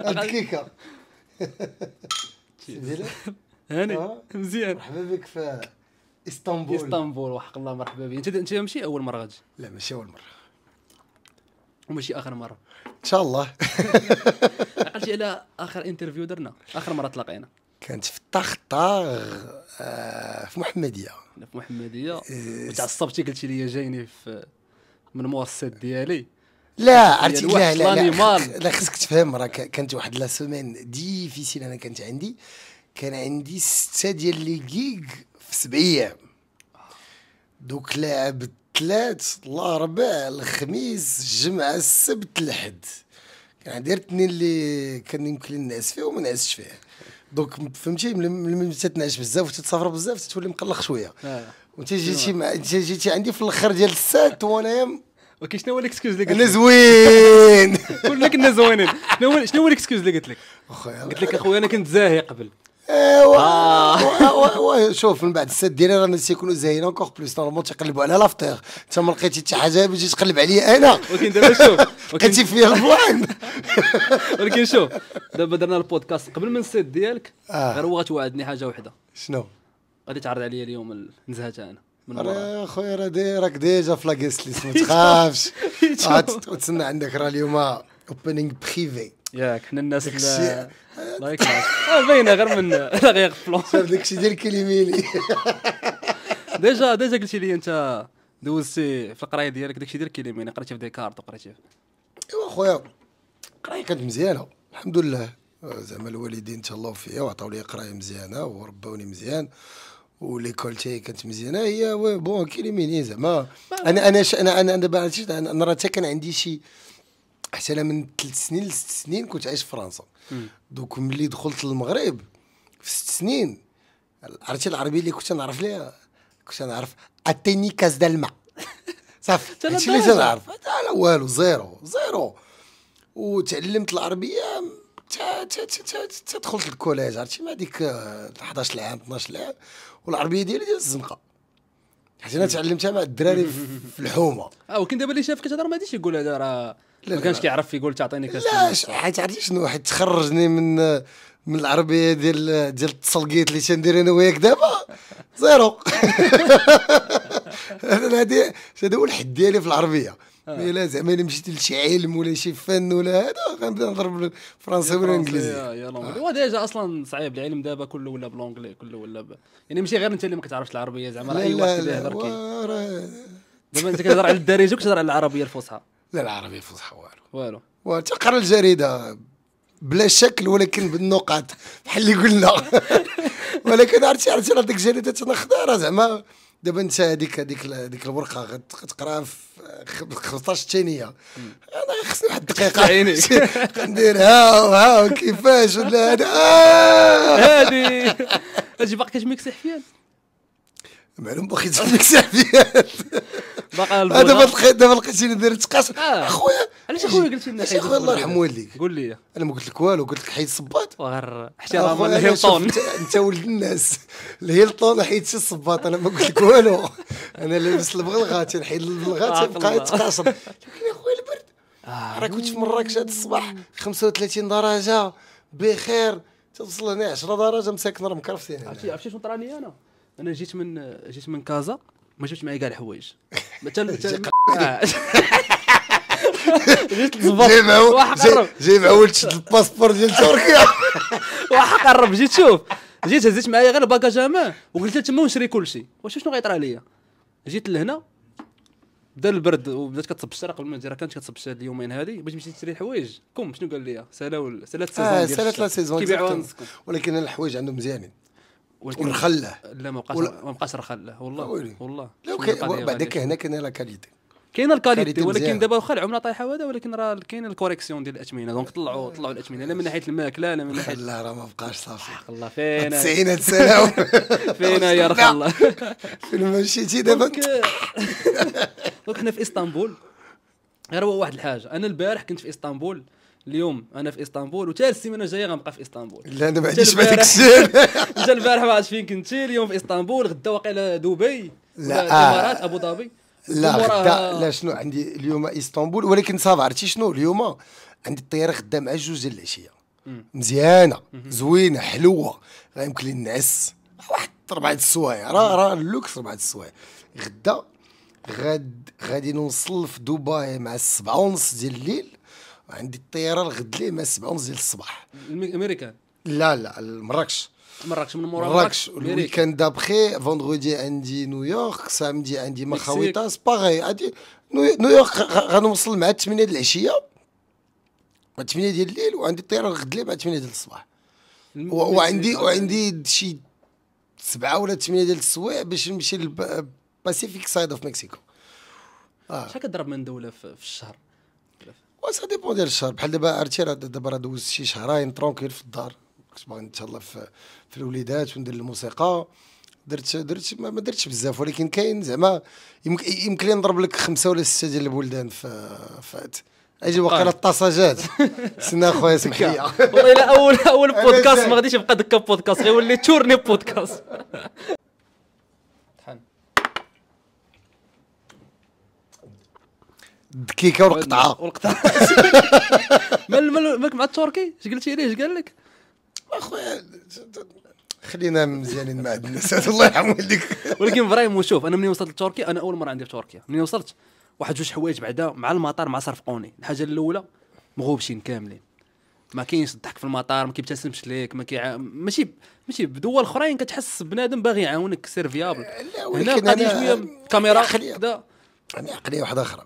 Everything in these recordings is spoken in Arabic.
دقيقة هاني آه. مزيان مرحبا بك في اسطنبول اسطنبول وحق الله مرحبا بك انت انت ماشي اول مرة غادي لا ماشي اول مرة وماشي اخر مرة ان شاء الله عقلتي على اخر انترفيو درنا اخر مرة تلاقينا كانت في الطخطاغ آه في محمديه في محمديه إيه، وتعصبتي قلتي لي جايني في من المواصلات ديالي لا يعني عرفتي لا لا لا, لا خصك تفهم راه كانت واحد لا سومين ديفيسيل انا كانت عندي كان عندي ستة ديال لي كيك في سبع ايام دوك لاعب الثلاث الاربع الخميس الجمعه السبت الاحد كان عندي الاثنين اللي كان يمكن لي نعس فيه وما نعسش فيه دوك فهمتي ملي تتنعش بزاف وتتسافر بزاف تتولي مقلق شويه آه. وانت جيتي مع جيتي عندي في الاخر ديال السات وانا ولكن شنو هو الاكسكيوز اللي قلت لك؟ انا زوين كلنا كنا زوينين شنو هو شنو هو الاكسكيوز اللي قلت لك؟ قلت لك اخويا انا كنت زاهي قبل ايوا آه. شوف من بعد السات ديالي راه الناس يكونوا زاهيين اونكور بلوس نورمالمون تيقلبوا على لافتيغ انت ما لقيتي حتى حاجه باش تقلب عليا انا ولكن دابا شوف لقيتي فيها الفوان ولكن شوف دابا درنا البودكاست قبل من السيت ديالك آه. غير هو غتوعدني حاجه وحده شنو؟ غادي تعرض عليا اليوم نزهتها انا من ورا خويا راه راك ديجا ليست ما تخافش آه، تسنى عندك راه اليوم اوبننج بريفي ياك حنا الناس لايك آه، باينه غير من رغيق فلون داكشي ديال كليميلي ديجا ديجا قلتي لي انت دوزتي في القرايه ديالك داكشي ديال كليميلي قريتي في ديكارت وقريتي ايوا خويا القرايه كانت مزيانه الحمد لله آه، زعما الوالدين تهلاو فيا وعطاو لي قرايه مزيانه وربوني مزيان وليكول تاعي كانت مزيانه هي بون ميني زعما انا انا انا انا انا, دابا أنا راه كان عندي شي حتى انا من ثلاث سنين لست سنين كنت عايش في فرنسا دوك ملي دخلت للمغرب في ست سنين عرفتي العربيه اللي كنت نعرف ليها كنت نعرف اتيني كاز دالما صافي هادشي اللي تنعرف لا والو زيرو زيرو وتعلمت العربيه حتى دخلت الكوليج عرفتي مع هذيك 11 عام 12 عام والعربيه ديالي ديال الزنقه حيت انا تعلمتها مع الدراري في الحومه اه ولكن دابا اللي شافك كتهضر ما غاديش يقول هذا راه ما كانش كيعرف يقول تعطيني كاس لا حيت عرفتي شنو حيت تخرجني من من العربيه ديال ديال التصلقيت اللي تندير انا وياك دابا زيرو هذا هذا هو الحد ديالي في العربيه مي لا زعما الا مشيت لشي علم ولا شي فن ولا هذا غنبدا نهضر بالفرنسي ولا الانجليزي يا لونغلي وديجا اصلا صعيب العلم دابا كله ولا بلونغلي كله ولا ب... يعني ماشي غير انت اللي ما كتعرفش العربيه زعما اي واحد اللي يهضر كي دابا انت كتهضر على الدارجه وكتهضر على العربيه الفصحى لا العربيه الفصحى والو والو وتقرا الجريده بلا شكل ولكن بالنقط بحال اللي قلنا ولكن عرفتي عرفتي راه ديك الجريده راه زعما دابا انت هذيك هذيك هذيك الورقه غتقراها في 15 ثانيه انا خصني واحد الدقيقه عينيك ندير هاو هاو كيفاش ولا هذا آه! هادي اجي باقي كتميكسح حفيان معلوم باقي تصدق سعفيات باقا آه، دابا لقيت دابا لقيتيني داير تقاص آه. اخويا علاش اخويا قلت لنا شي اخويا الله يرحم والديك قول لي انا ما قلت لك والو قلت لك حيد الصباط وغير احتراما لهيلتون انت ولد الناس الهيلتون شي الصباط انا ما قلت لك والو انا لابس البغلغات نحيد البغلغات تبقى تقاصر لكن اخويا البرد راه كنت في مراكش هذا الصباح 35 درجه بخير توصل هنا 10 درجه مساكن راه مكرفتي عرفتي عرفتي شنو طراني انا انا جيت من جيت من كازا ما جبتش معايا كاع الحوايج مثلا جيت للزباط آه. جاي معول تشد الباسبور ديال تركيا واحد قرب جيت شوف جيت هزيت معايا غير الباكاج ما وقلت تما ونشري كل شيء واش شنو غيطرى ليا جيت لهنا بدا البرد وبدات كتصب الشتا قبل ما نجي راه كانت كتصب الشتا اليومين هذه باش تمشي تشري الحوايج كم شنو قال لي سالا سالات آه، لا سيزون ولكن الحوايج عندهم مزيانين والخله لا مو قصر مو والله أولي. والله كاين بعدك هنا كاين لا كاليتي كاين الكاليتي ولكن دابا واخا العمله طايحه وهذا ولكن راه كاين الكوريكسيون ديال الاثمنه دونك طلعوا طلعوا الاثمنه لا من ناحيه الماكله لا من ناحيه لا راه ما بقاش صافي حق الله فين التسعينات سنه فين يا رخ الله فين مشيتي دابا دونك حنا في اسطنبول غير هو واحد الحاجه انا البارح كنت في اسطنبول اليوم انا في اسطنبول وتا السيمانه الجايه غنبقى في اسطنبول لا انا ما عنديش ما السير جا البارح ما عرفتش فين كنتي اليوم في اسطنبول غدا واقيلا دبي لا آه. الامارات ابو ظبي لا غدا لا شنو عندي اليوم اسطنبول ولكن صافا عرفتي شنو اليوم عندي الطياره غدا مع جوج ديال العشيه مزيانه زوينه حلوه يمكن لي نعس واحد ربعة السوايع راه راه اللوكس ربعة السوايع غدا غاد غادي نوصل في دبي مع السبعة ونص ديال الليل عندي الطياره الغد ليه ما سبعه ونص ديال الصباح امريكا لا لا مراكش مراكش من مورا مراكش الويكاند دابخي فوندغودي عندي نيويورك سامدي عندي مخاويطه باغي عادي نيويورك غنوصل مع 8 ديال العشيه 8 ديال الليل وعندي الطياره الغد ليه مع 8 ديال الصباح وعندي وعندي شي سبعه ولا ثمانيه ديال السوايع باش نمشي للباسيفيك سايد اوف مكسيكو آه. شحال كضرب من دوله في الشهر وسا ديبون ديال الشهر بحال دابا عرفتي راه دابا راه دوزت شي شهرين ترونكيل في الدار كنت باغي نتهلا في, في الوليدات وندير الموسيقى درت درت ما, ما درتش بزاف ولكن كاين زعما يمكن لي نضرب لك خمسه ولا سته ديال البلدان في فات اجي واقيلا طيب. الطاساجات سنا خويا سمح لي والله الا اول اول بودكاست ما غاديش يبقى دكا بودكاست غيولي تورني بودكاست دكيكه والقطعه والقطعه مال مالك مع التركي اش قلتي ليه اش قال لك اخويا خلينا مزيانين مع الناس الله يرحم والديك ولكن ابراهيم شوف انا مني وصلت لتركيا انا اول مره عندي في تركيا مني وصلت واحد جوج حوايج بعدا مع المطار مع صرفقوني الحاجه الاولى مغوبشين كاملين ما كاينش الضحك في المطار ما كيبتسمش ليك ما كيع ماشي ماشي بدول اخرين كتحس بنادم باغي يعاونك لا ولكن هنا القضيه شويه كاميرا كذا انا عقليه واحده اخرى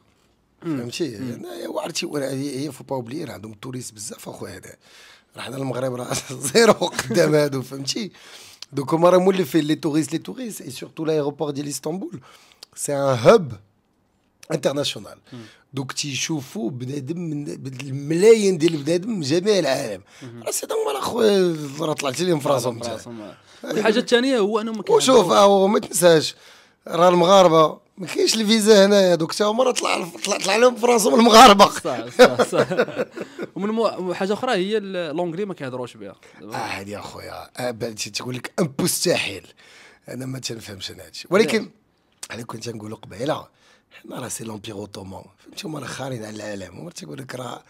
فهمتي يعني وعرفتي هي با اوبلي راه عندهم توريست بزاف اخويا هذا راه حنا المغرب راه زيرو قدام هادو فهمتي دوك هما راه مولفين لي توريست لي توريست اي سورتو لايروبور ديال اسطنبول سي ان هب انترناسيونال دوك تيشوفوا بنادم من الملايين ديال بنادم من جميع العالم راه سي هما اخويا راه طلعت لهم في راسهم الحاجه الثانيه هو انهم وشوف آه، ما تنساش راه المغاربه ما كاينش الفيزا هنايا دوك تا هما طلع طلع لهم في راسهم المغاربه صح صح صح ومن حاجه اخرى هي لونجلي ما كيهضروش بها اه هادي اخويا آه، تقول لك مستحيل انا ما تنفهمش انا هادشي ولكن انا كنت نقول قبيله حنا راه سي لومبيغ اوتومون فهمتي هما راه خارين على العالم هما تيقول لك راه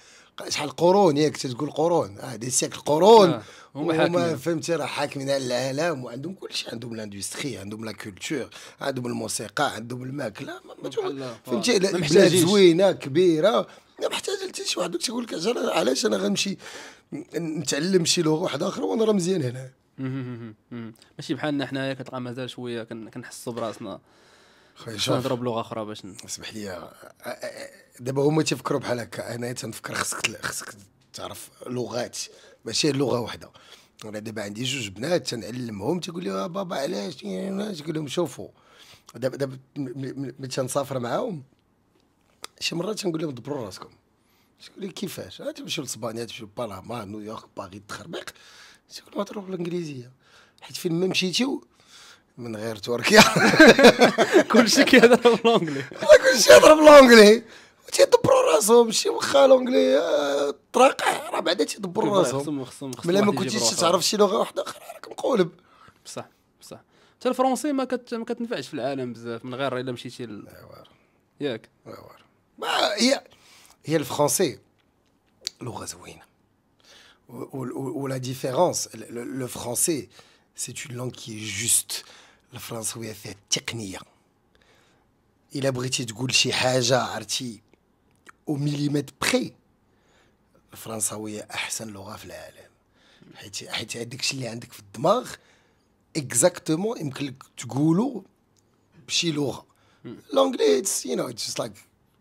شحال قرون ياك تقول قرون هذه آه سيكل قرون آه. آه، هما فهمتي راه حاكمين على العالم وعندهم كل شيء عندهم لاندستري عندهم لا كولتور عندهم الموسيقى عندهم الماكله فهمتي بلاد زوينه كبيره ما محتاج حتى شي واحد تيقول لك علاش انا غنمشي نتعلم شي لغه واحده اخرى وانا راه مزيان هنا ماشي بحالنا حنايا كتلقى مازال شويه كنحسوا براسنا خويا شوف نهضروا بلغه اخرى باش اسمح لي آه، آه، دابا هما تيفكروا بحال هكا انا تنفكر خصك خصك تعرف لغات ماشي لغه واحده انا دابا عندي جوج بنات تنعلمهم تيقول لي آه بابا علاش تيقول لهم شوفوا دابا دابا ملي تنسافر معاهم شي مرات تنقول لهم دبروا راسكم تقول لي كيفاش آه، تمشيو لسبانيا تمشيو لبنما نيويورك باغي تخربيق تقول ما تروح بالانجليزيه حيت فين ما مشيتيو من غير تركيا كلشي كيهضر بالانجلي كلشي كيهضر بالانجلي تيدبروا راسهم شي واخا لونجلي آه، طراقع آه، راه بعدا تيدبروا راسهم خصهم بلا ما كنتيش تعرف شي لغه واحده اخرى راك مقولب بصح بصح حتى الفرونسي ما, كت... ما كتنفعش في العالم بزاف من غير الا مشيتي ل... ياك ما هي هي الفرونسي لغه زوينه ولا ديفيرونس لو فرونسي سي اون لونغ كي جوست الفرنسويه فيها التقنيه الا بغيتي تقول شي حاجه عرفتي ومليمتر بري الفرنساويه احسن لغه في العالم حيت حيت هذاك الشيء اللي عندك في الدماغ اكزاكتومون يمكن لك تقولو بشي لغه لونجلي اتس يو نو اتس لايك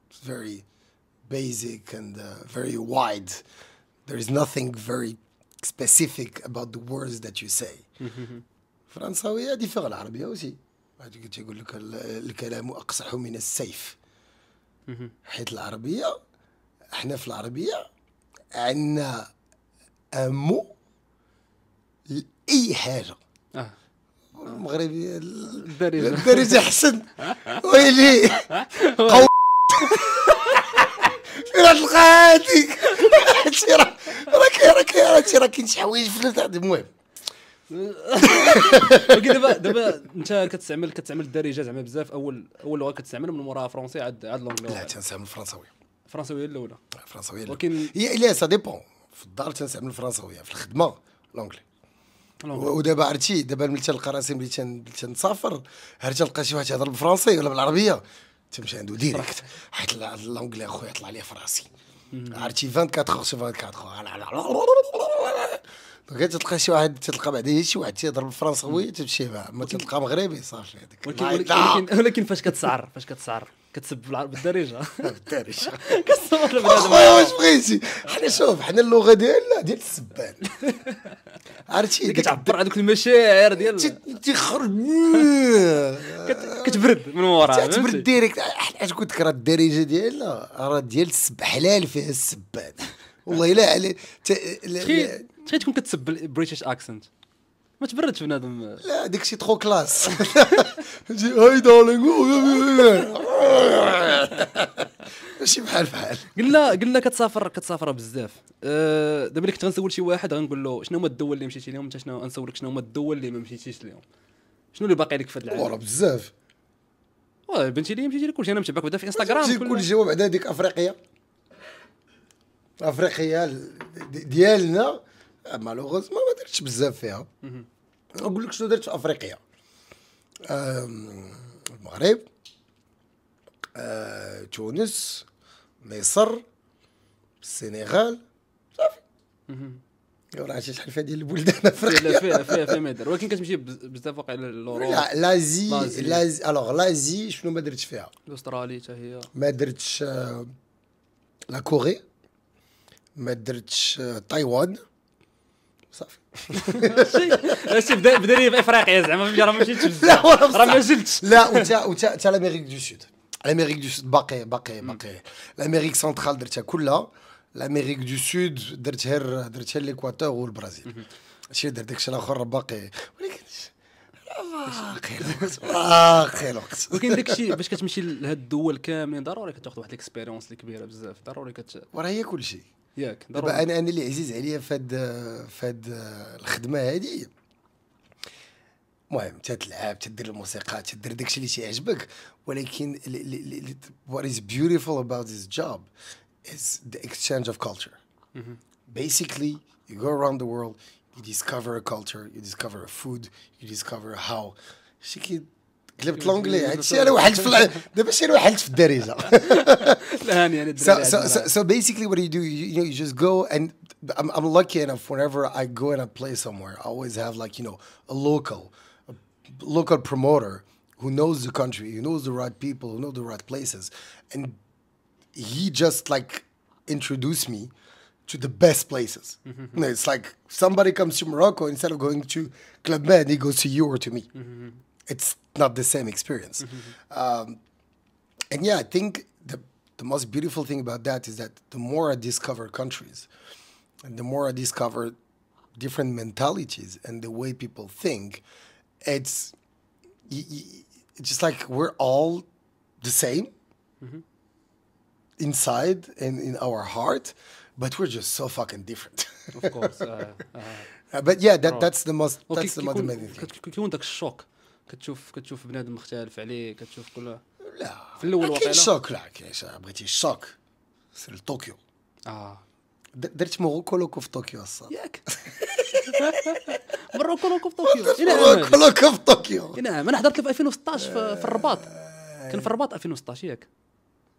فيري بيزيك اند فيري وايد ذير از is فيري سبيسيفيك اباوت ذا وردز ذات يو you الفرنساويه فرنساوية العربية اوسي تقول لك الكلام أقصح من السيف حيت العربيه احنا في العربيه عندنا امو لاي حاجه آه. المغربي الدارجه الدارجه احسن ويلي قو فين غتلقى هذيك راه راه كاين راه كاين شي حوايج في المهم ولكن دابا دابا انت كتستعمل كتستعمل الدارجه زعما بزاف اول اول لغه كتستعمل من موراها فرونسي عاد عاد لونجلي لا تنستعمل الفرنساوي الفرنساويه الاولى الفرنساويه ولكن هي لا سا ديبون في الدار تنستعمل الفرنساوي في الخدمه لونجلي ودابا عرفتي دابا ملي تلقى راسي ملي تنسافر عرفت تلقى شي واحد تيهضر بالفرنسي ولا بالعربيه تمشي عنده ديريكت حيت لونجلي اخويا طلع لي في راسي عرفتي 24 سور 24 دونك تلقى شي واحد تلقى بعدا شي واحد تيهضر بالفرنساويه تمشي معاه ما تلقى مغربي صافي هذاك ولكن ولكن فاش كتسعر فاش كتسعر كتسب بالدارجه بالدارجه كتسب بنادم واش بغيتي حنا شوف حنا اللغه ديالنا ديال السبان عرفتي كتعبر على دوك المشاعر ديال تيخرج كتبرد من ورا كتبرد ديريكت اش قلت لك راه الدارجه ديالنا راه ديال السب حلال فيها السبان والله الا على تخيل تكون كتسب بريتش اكسنت ما تبردش بنادم لا ديك شي تخو كلاس هاي دارلينغ ماشي بحال بحال قلنا قلنا كتسافر كتسافر بزاف أه دابا اللي كنت غنسول شي واحد غنقول له شنو هما الدول اللي مشيتي لهم انت شنو غنسولك شنو هما الدول اللي ما مشيتيش لهم شنو اللي باقي لك في هذا العالم ورا بزاف واه بنتي لي مشيتي لكلشي انا متبعك بعدا في انستغرام كل جواب بعدا هذيك افريقيا افريقيا ديالنا آه، مالوغوزمون ما درتش بزاف فيها نقول لك شنو درت في افريقيا المغرب آه، تونس مصر السنغال صافي راه شي شحال فيها ديال البلدان افريقيا فيها فيها فيها ما دار ولكن كتمشي بزاف واقع لوروب لا لازي لازي الوغ لازي شنو ما درتش فيها الاسترالي حتى هي ما درتش آه، لا كوري ما درتش تايوان صافي بدا لي في افريقيا زعما فهمتي راه ما مشيتش لا راه ما جلتش لا وانت وانت انت لاميريك دو سود لاميريك دو سود باقي باقي باقي لاميريك سنترال درتها كلها لاميريك دو سود درتها درتها ليكواتور والبرازيل هادشي درت داكشي الاخر باقي ولكن باقي الوقت باقي الوقت ولكن داكشي باش كتمشي لهاد الدول كاملين ضروري كتاخذ واحد الاكسبيريونس كبيره بزاف ضروري كت وراه هي كلشي ياك دابا انا انا اللي عزيز عليا فهاد فهاد الخدمه هادي المهم تتلعب تدير الموسيقى تدير داكشي اللي تيعجبك ولكن وات از بيوتيفول اباوت ذيس جوب از ذا اكستشينج اوف كلتشر بيسيكلي يو جو اراوند ذا وورلد يو ديسكفر ا كلتشر يو ديسكفر ا فود يو ديسكفر هاو شي كي قلبت لونجلي هادشي انا وحلت في دابا شي انا وحلت في الدارجه so, basically what do you do you, just go and I'm, I'm lucky enough whenever I go and I play somewhere I always have like you know a local a local promoter who knows the country who knows the right people who knows the right places and he just like introduced me to the best places mm -hmm. you know, it's like somebody comes to Morocco instead of going to Club Med he goes to you or to me mm -hmm it's not the same experience. Mm-hmm. Um, and yeah, I think the the most beautiful thing about that is that the more I discover countries, and the more I discover different mentalities and the way people think, it's y- y- just like we're all the same mm-hmm. inside and in our heart, but we're just so fucking different. of course. Uh, uh, but yeah, that, that's the most. that's the most amazing thing. tak كتشوف كتشوف بنادم مختلف عليه كتشوف كل لا في الاول واقيلا كاين شوك لا كاين بغيتي الشوك سير طوكيو اه درت موروكو لوكو في طوكيو الصاد ياك موروكو لوكو في طوكيو موروكو لوكو في طوكيو اي نعم انا حضرت في 2016 في الرباط آه. كان في الرباط 2016 ياك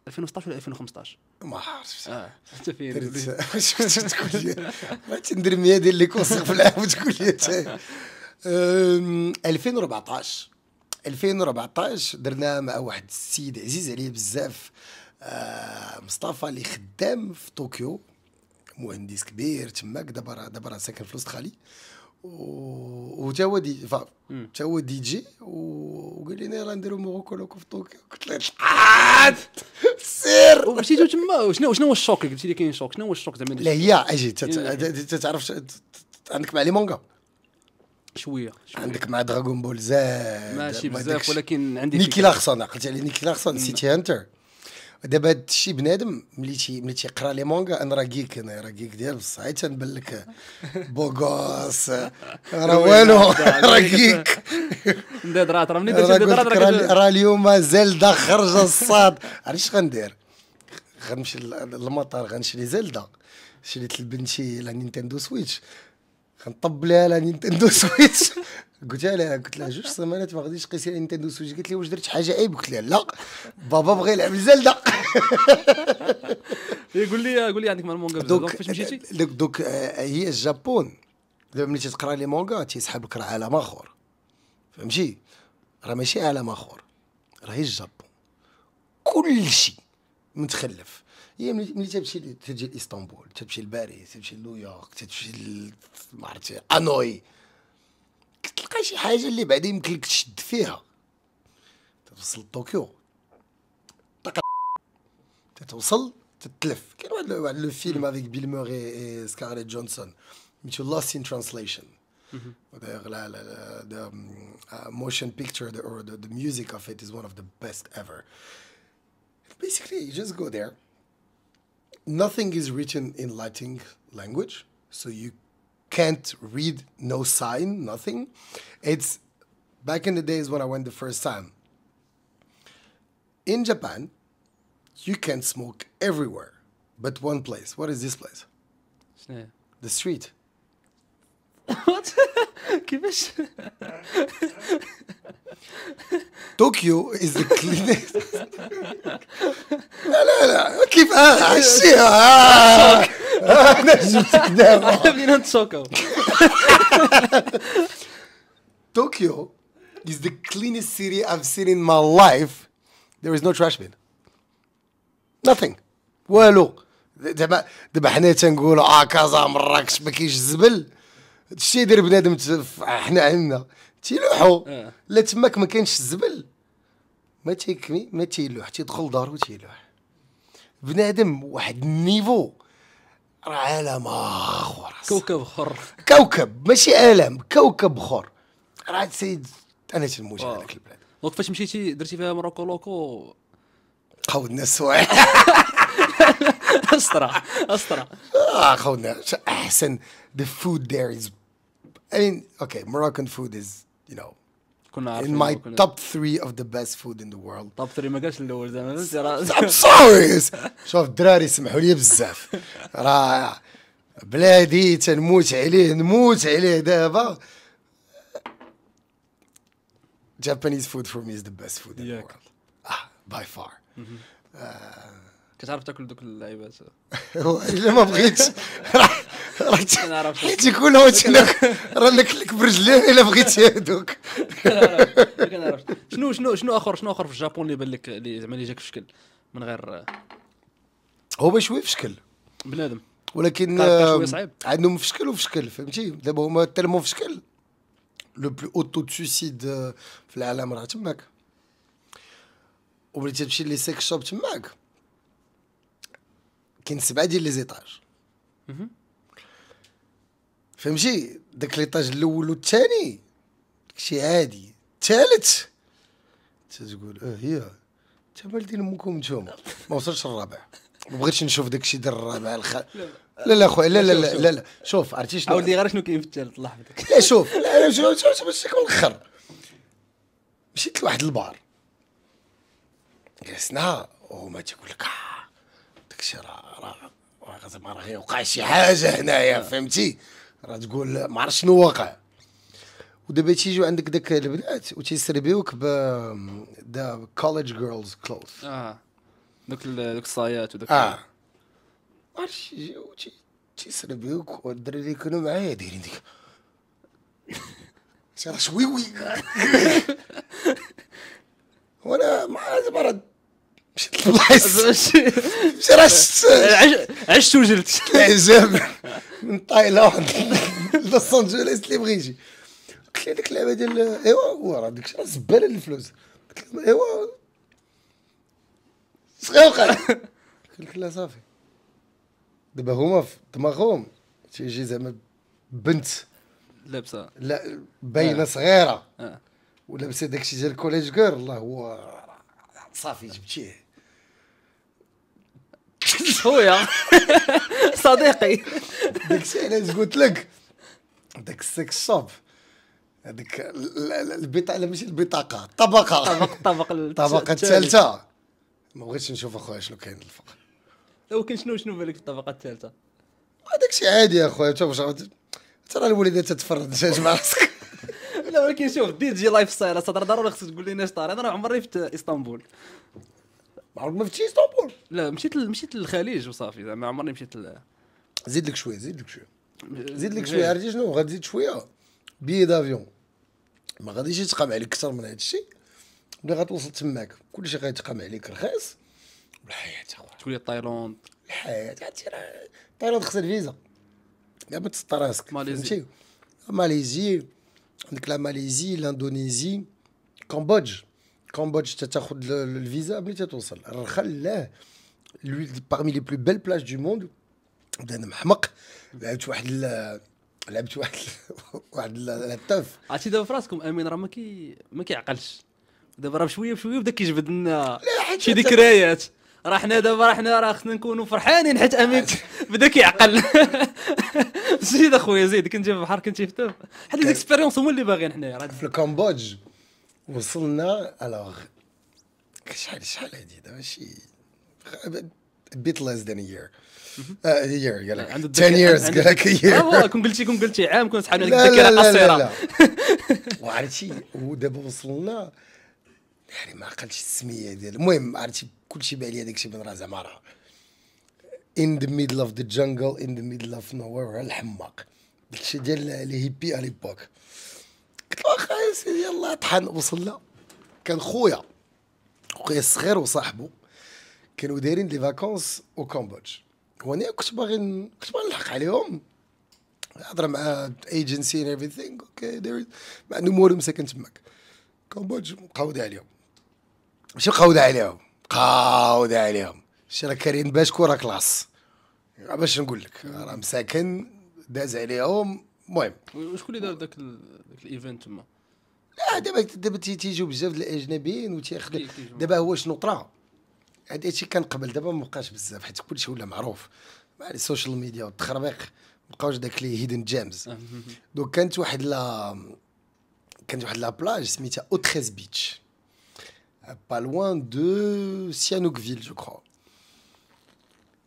2016 ولا 2015 ما عرفتش اه حتى شفت تقول لي تندير 100 ديال لي كونسيغ في العام وتقول لي 2014 2014 درنا مع واحد السيد عزيز عليه بزاف آه، مصطفى اللي خدام في طوكيو مهندس كبير تماك دابا راه دابا راه ساكن في الاسترالي و وتا هو دي تا هو دي جي وقال لي راه نديرو موروكو لوكو في طوكيو قلت له شحال سير ومشيتو تما شنو شنو هو الشوك قلتي لي كاين شوك شنو هو الشوك زعما لا هي اجي إيه. تتعرف عندك مع لي مونغا شويه, شوية. عندك مع دراغون بول زاد ماشي بزاف ولكن عندي نيكي لاخسون عقلت على نيكي لاخسون سيتي هانتر دابا هاد الشيء بنادم ملي تي ملي تيقرا لي مونغا انا راه كيك انا راه كيك ديال بصح تنبان لك بوغوس راه والو راه كيك دادرات راه ملي درتي دادرات راه اليوم زلدا خرج الصاد عرفتي اش غندير غنمشي للمطار غنشري زلدا شريت لبنتي لا نينتندو سويتش كنطب لها على نينتندو سويتش قلت لها قلت لها جوج سيمانات ما غاديش قيسي على نينتندو سويتش قالت لي واش درت حاجه عيب قلت لها لا بابا بغى يلعب زلده إيه، قول لي قول لي عندك مع المونغا دوك فاش مشيتي آه، دوك, دوك آه، هي الجابون دابا ملي تقرا لي مونغا تيسحب لك راه عالم اخر فهمتي راه ماشي عالم اخر راهي الجابون كلشي متخلف هي ملي تمشي تجي لاسطنبول تمشي لباريس تمشي لنيويورك تمشي ما عرفتي انوي كتلقى شي حاجه اللي بعدا يمكن لك تشد فيها توصل طوكيو تتوصل تتلف كاين واحد واحد لو فيلم هذيك بيل موري إيه، سكارليت جونسون سميتو لاست ان ترانسليشن D'ailleurs, la, la, la, اوف um, از motion اوف ذا بيست ايفر the music of it is Basically, you just go there. nothing is written in Latin language, so you can't read no sign, nothing. It's back in the days when I went the first time. In Japan, you can smoke everywhere but one place. What is this place? Yeah. The street. What? Wat? Kibbish? Tokyo is the cleanest. لا لا لا كيف عشيها؟ Tokyo is the cleanest city I've seen in my life. There is no trash bin. Nothing. والو دابا دابا حنا تنقولوا اه كازا مراكش ما كاينش زبل الشيء يدير بنادم حنا عندنا تيلوحو اه. لا تماك ما كاينش الزبل ما تيكمي ما تيلوح تيدخل دارو تيلوح بنادم واحد النيفو راه عالم اخر كوكب اخر كوكب ماشي عالم كوكب اخر راه سيد انا تنموت اه. هذاك البلاد دونك فاش مشيتي درتي فيها مروكو لوكو قودنا السوايع استرا استرا اه قودنا احسن the food there is I mean, okay, Moroccan food is, you know, in my top three of the best food in the world. top three ما كانش الاول زعما I'm sorry شوف الدراري سمحوا لي بزاف راه بلادي تنموت عليه نموت عليه دابا Japanese food for me is the best food in the world. Ah, by far. كتعرف تاكل دوك اللعيبات؟ لا ما بغيتش حيت يكون وجهك راه لك برجليه الا بغيتي هذوك شنو شنو شنو اخر شنو اخر في الجابون اللي بان لك زعما اللي جاك في شكل من غير هو شوي في شكل بنادم ولكن عندهم في شكل وفي شكل فهمتي دابا هما تلمو في شكل لو بلو اوتو دو سوسيد في العالم راه تماك وبلي تمشي لي سيك شوب تماك كاين سبعه ديال لي زيطاج فهمتي داك ليطاج الاول والثاني شي عادي الثالث تقول اه هي انت مال ديال امكم نتوما ما وصلش الرابع ما بغيتش نشوف الشيء ديال الرابع الخ... لا لا خويا لا لا لا لا لا شوف عرفتي شنو عاود لي غير شنو كاين في الثالث لحظتك لا شوف لا شوف شوف باش يكون الاخر مشيت لواحد البار جلسنا وهما تيقول لك الشيء آه، راه راه زعما راه غيوقع شي حاجه هنايا فهمتي راه تقول ما عرفت شنو واقع ودابا تيجيو عندك داك البنات وتيسربيوك ب ذا كوليدج جيرلز كلوث اه دوك دوك الصايات ودوك اه ما عرفتش تيسربيوك والدراري اللي كانوا معايا دايرين ديك راه وي وانا ما زعما راه مشيت للبلايص مشيت عشت وجلت من طايله واحد لوس انجلوس اللي بغى يجي قلت لي ديك اللعبه ديال ايوا هو راه ديك راه زباله الفلوس قلت لهم ايوا صغير وقع قلت لا صافي دابا هما في دماغهم تيجي زعما بنت لابسه لا باينه صغيره آه. ولابسه داكشي ديال كوليج كير الله هو صافي جبتيه خويا صديقي داكشي علاش قلت لك داك السكس شوب هذيك البطاقه لا ماشي البطاقه الطبقه الطبقه الطبق الطبقه الثالثه ما بغيتش نشوف اخويا شنو كاين الفقر ولكن شنو شنو بالك في الطبقه الثالثه هذاك آه، شي عادي اخويا ترى الوليدات تتفرد جاج مع راسك لا ولكن شوف دي جي لايف ستايل ضروري خصك تقول لي اش طار انا عمري في اسطنبول ما عمرك ما فتشي اسطنبول لا مشيت مشيت للخليج وصافي زعما عمرني مشيت ل... زيد لك شويه زيد لك شويه زيد لك شويه عرفتي شنو غتزيد شويه بي دافيون ما غاديش يتقام عليك اكثر من هذا الشيء ملي غتوصل تماك كلشي غيتقام عليك رخيص والحياه اخويا تولي تايلاند الحياه عرفتي راه تايلاند خسر فيزا يا ما تسطر راسك ماليزي ماليزي عندك لا ماليزي لاندونيزي كامبودج كامبودج تاخذ الفيزا ملي تتوصل الرخل لا باغمي لي بلو بيل بلاج دو موند بدانا محمق لعبت واحد لعبت واحد واحد التف عرفتي دابا في راسكم امين راه ما كي ما كيعقلش دابا راه بشويه بشويه بدا كيجبد لنا شي ذكريات راه حنا دابا راه حنا راه خصنا نكونوا فرحانين حيت امين بدا كيعقل زيد اخويا زيد كنت في البحر كنت في التف حتى ليزيكسبيريونس هما اللي باغيين حنايا في الكامبودج وصلنا الوغ شحال شحال هادي دابا شي بيت ليس ذان يير يير قال لك 10 ييرز قال لك يير آه، كون قلتي كون قلتي عام كنت سحبنا هذيك الذاكره قصيره وعرفتي ودابا وصلنا يعني ما عقلتش السميه ديال المهم عرفتي كلشي باع لي هذاك الشيء بين راه زعما راه ان ذا ميدل اوف ذا جانجل ان ذا ميدل اوف نو وير الحماق داكشي ديال الهيبي على ليبوك واخا يا سيدي يلا طحن وصلنا كان خويا خويا الصغير وصاحبه كانوا دايرين لي فاكونس وكامبودج وانا كنت باغي كنت باغي نلحق عليهم نهضر مع ايجنسي ان ايفريثينغ اوكي ما مع نمورهم مساكن تماك كامبودج مقاودة عليهم ماشي مقاودة عليهم مقاودة عليهم شي راه كارين باش كورا كلاس باش نقول لك راه مساكن داز عليهم المهم وشكون اللي دار ذاك ذاك الايفنت تما لا دابا دابا تيجيو بزاف الاجنبيين وتيخلي دابا هو شنو طرا هذا الشيء كان قبل دابا ما بقاش بزاف حيت كلشي ولا معروف مع السوشيال ميديا والتخربيق بقاوش داك لي هيدن جيمز دونك كانت واحد لا كانت واحد لا بلاج سميتها اوتريز بيتش با لوان دو سيانوكفيل جو كخوا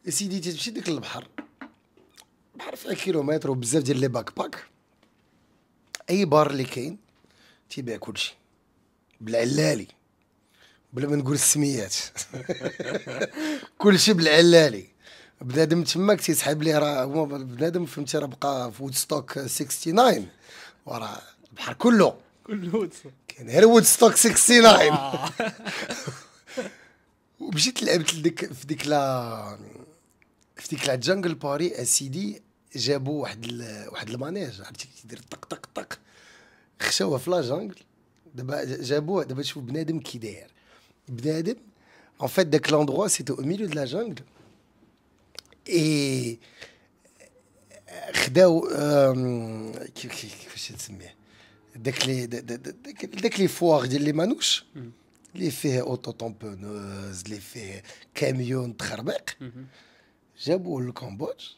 سيدي تمشي ديك البحر بحر فيها كيلومتر وبزاف ديال لي باك باك اي بار اللي كاين تيبيع كلشي بالعلالي بلا ما نقول السميات كلشي بالعلالي بنادم تماك تيسحب ليه راه هو بنادم فهمتي راه بقى في وودستوك 69 وراه البحر كله كله وودستوك كاين غير وودستوك 69 آه. ومشيت لعبت لديك في ديك لا في ديك لا جانجل باري اسيدي جابوا واحد ال... واحد المانيج عرفتي كيدير طق طق طق خشاوه في لا جونغل دابا جابوه دابا تشوف بنادم كي داير بنادم اون فيت داك que l'endroit, او ميليو دو de اي jungle. Et. خداو كيفاش تسميه داك لي داك لي فواغ ديال لي مانوش اللي فيه اوتو طومبونوز اللي فيه كاميون تخربيق جابوه للكمبوج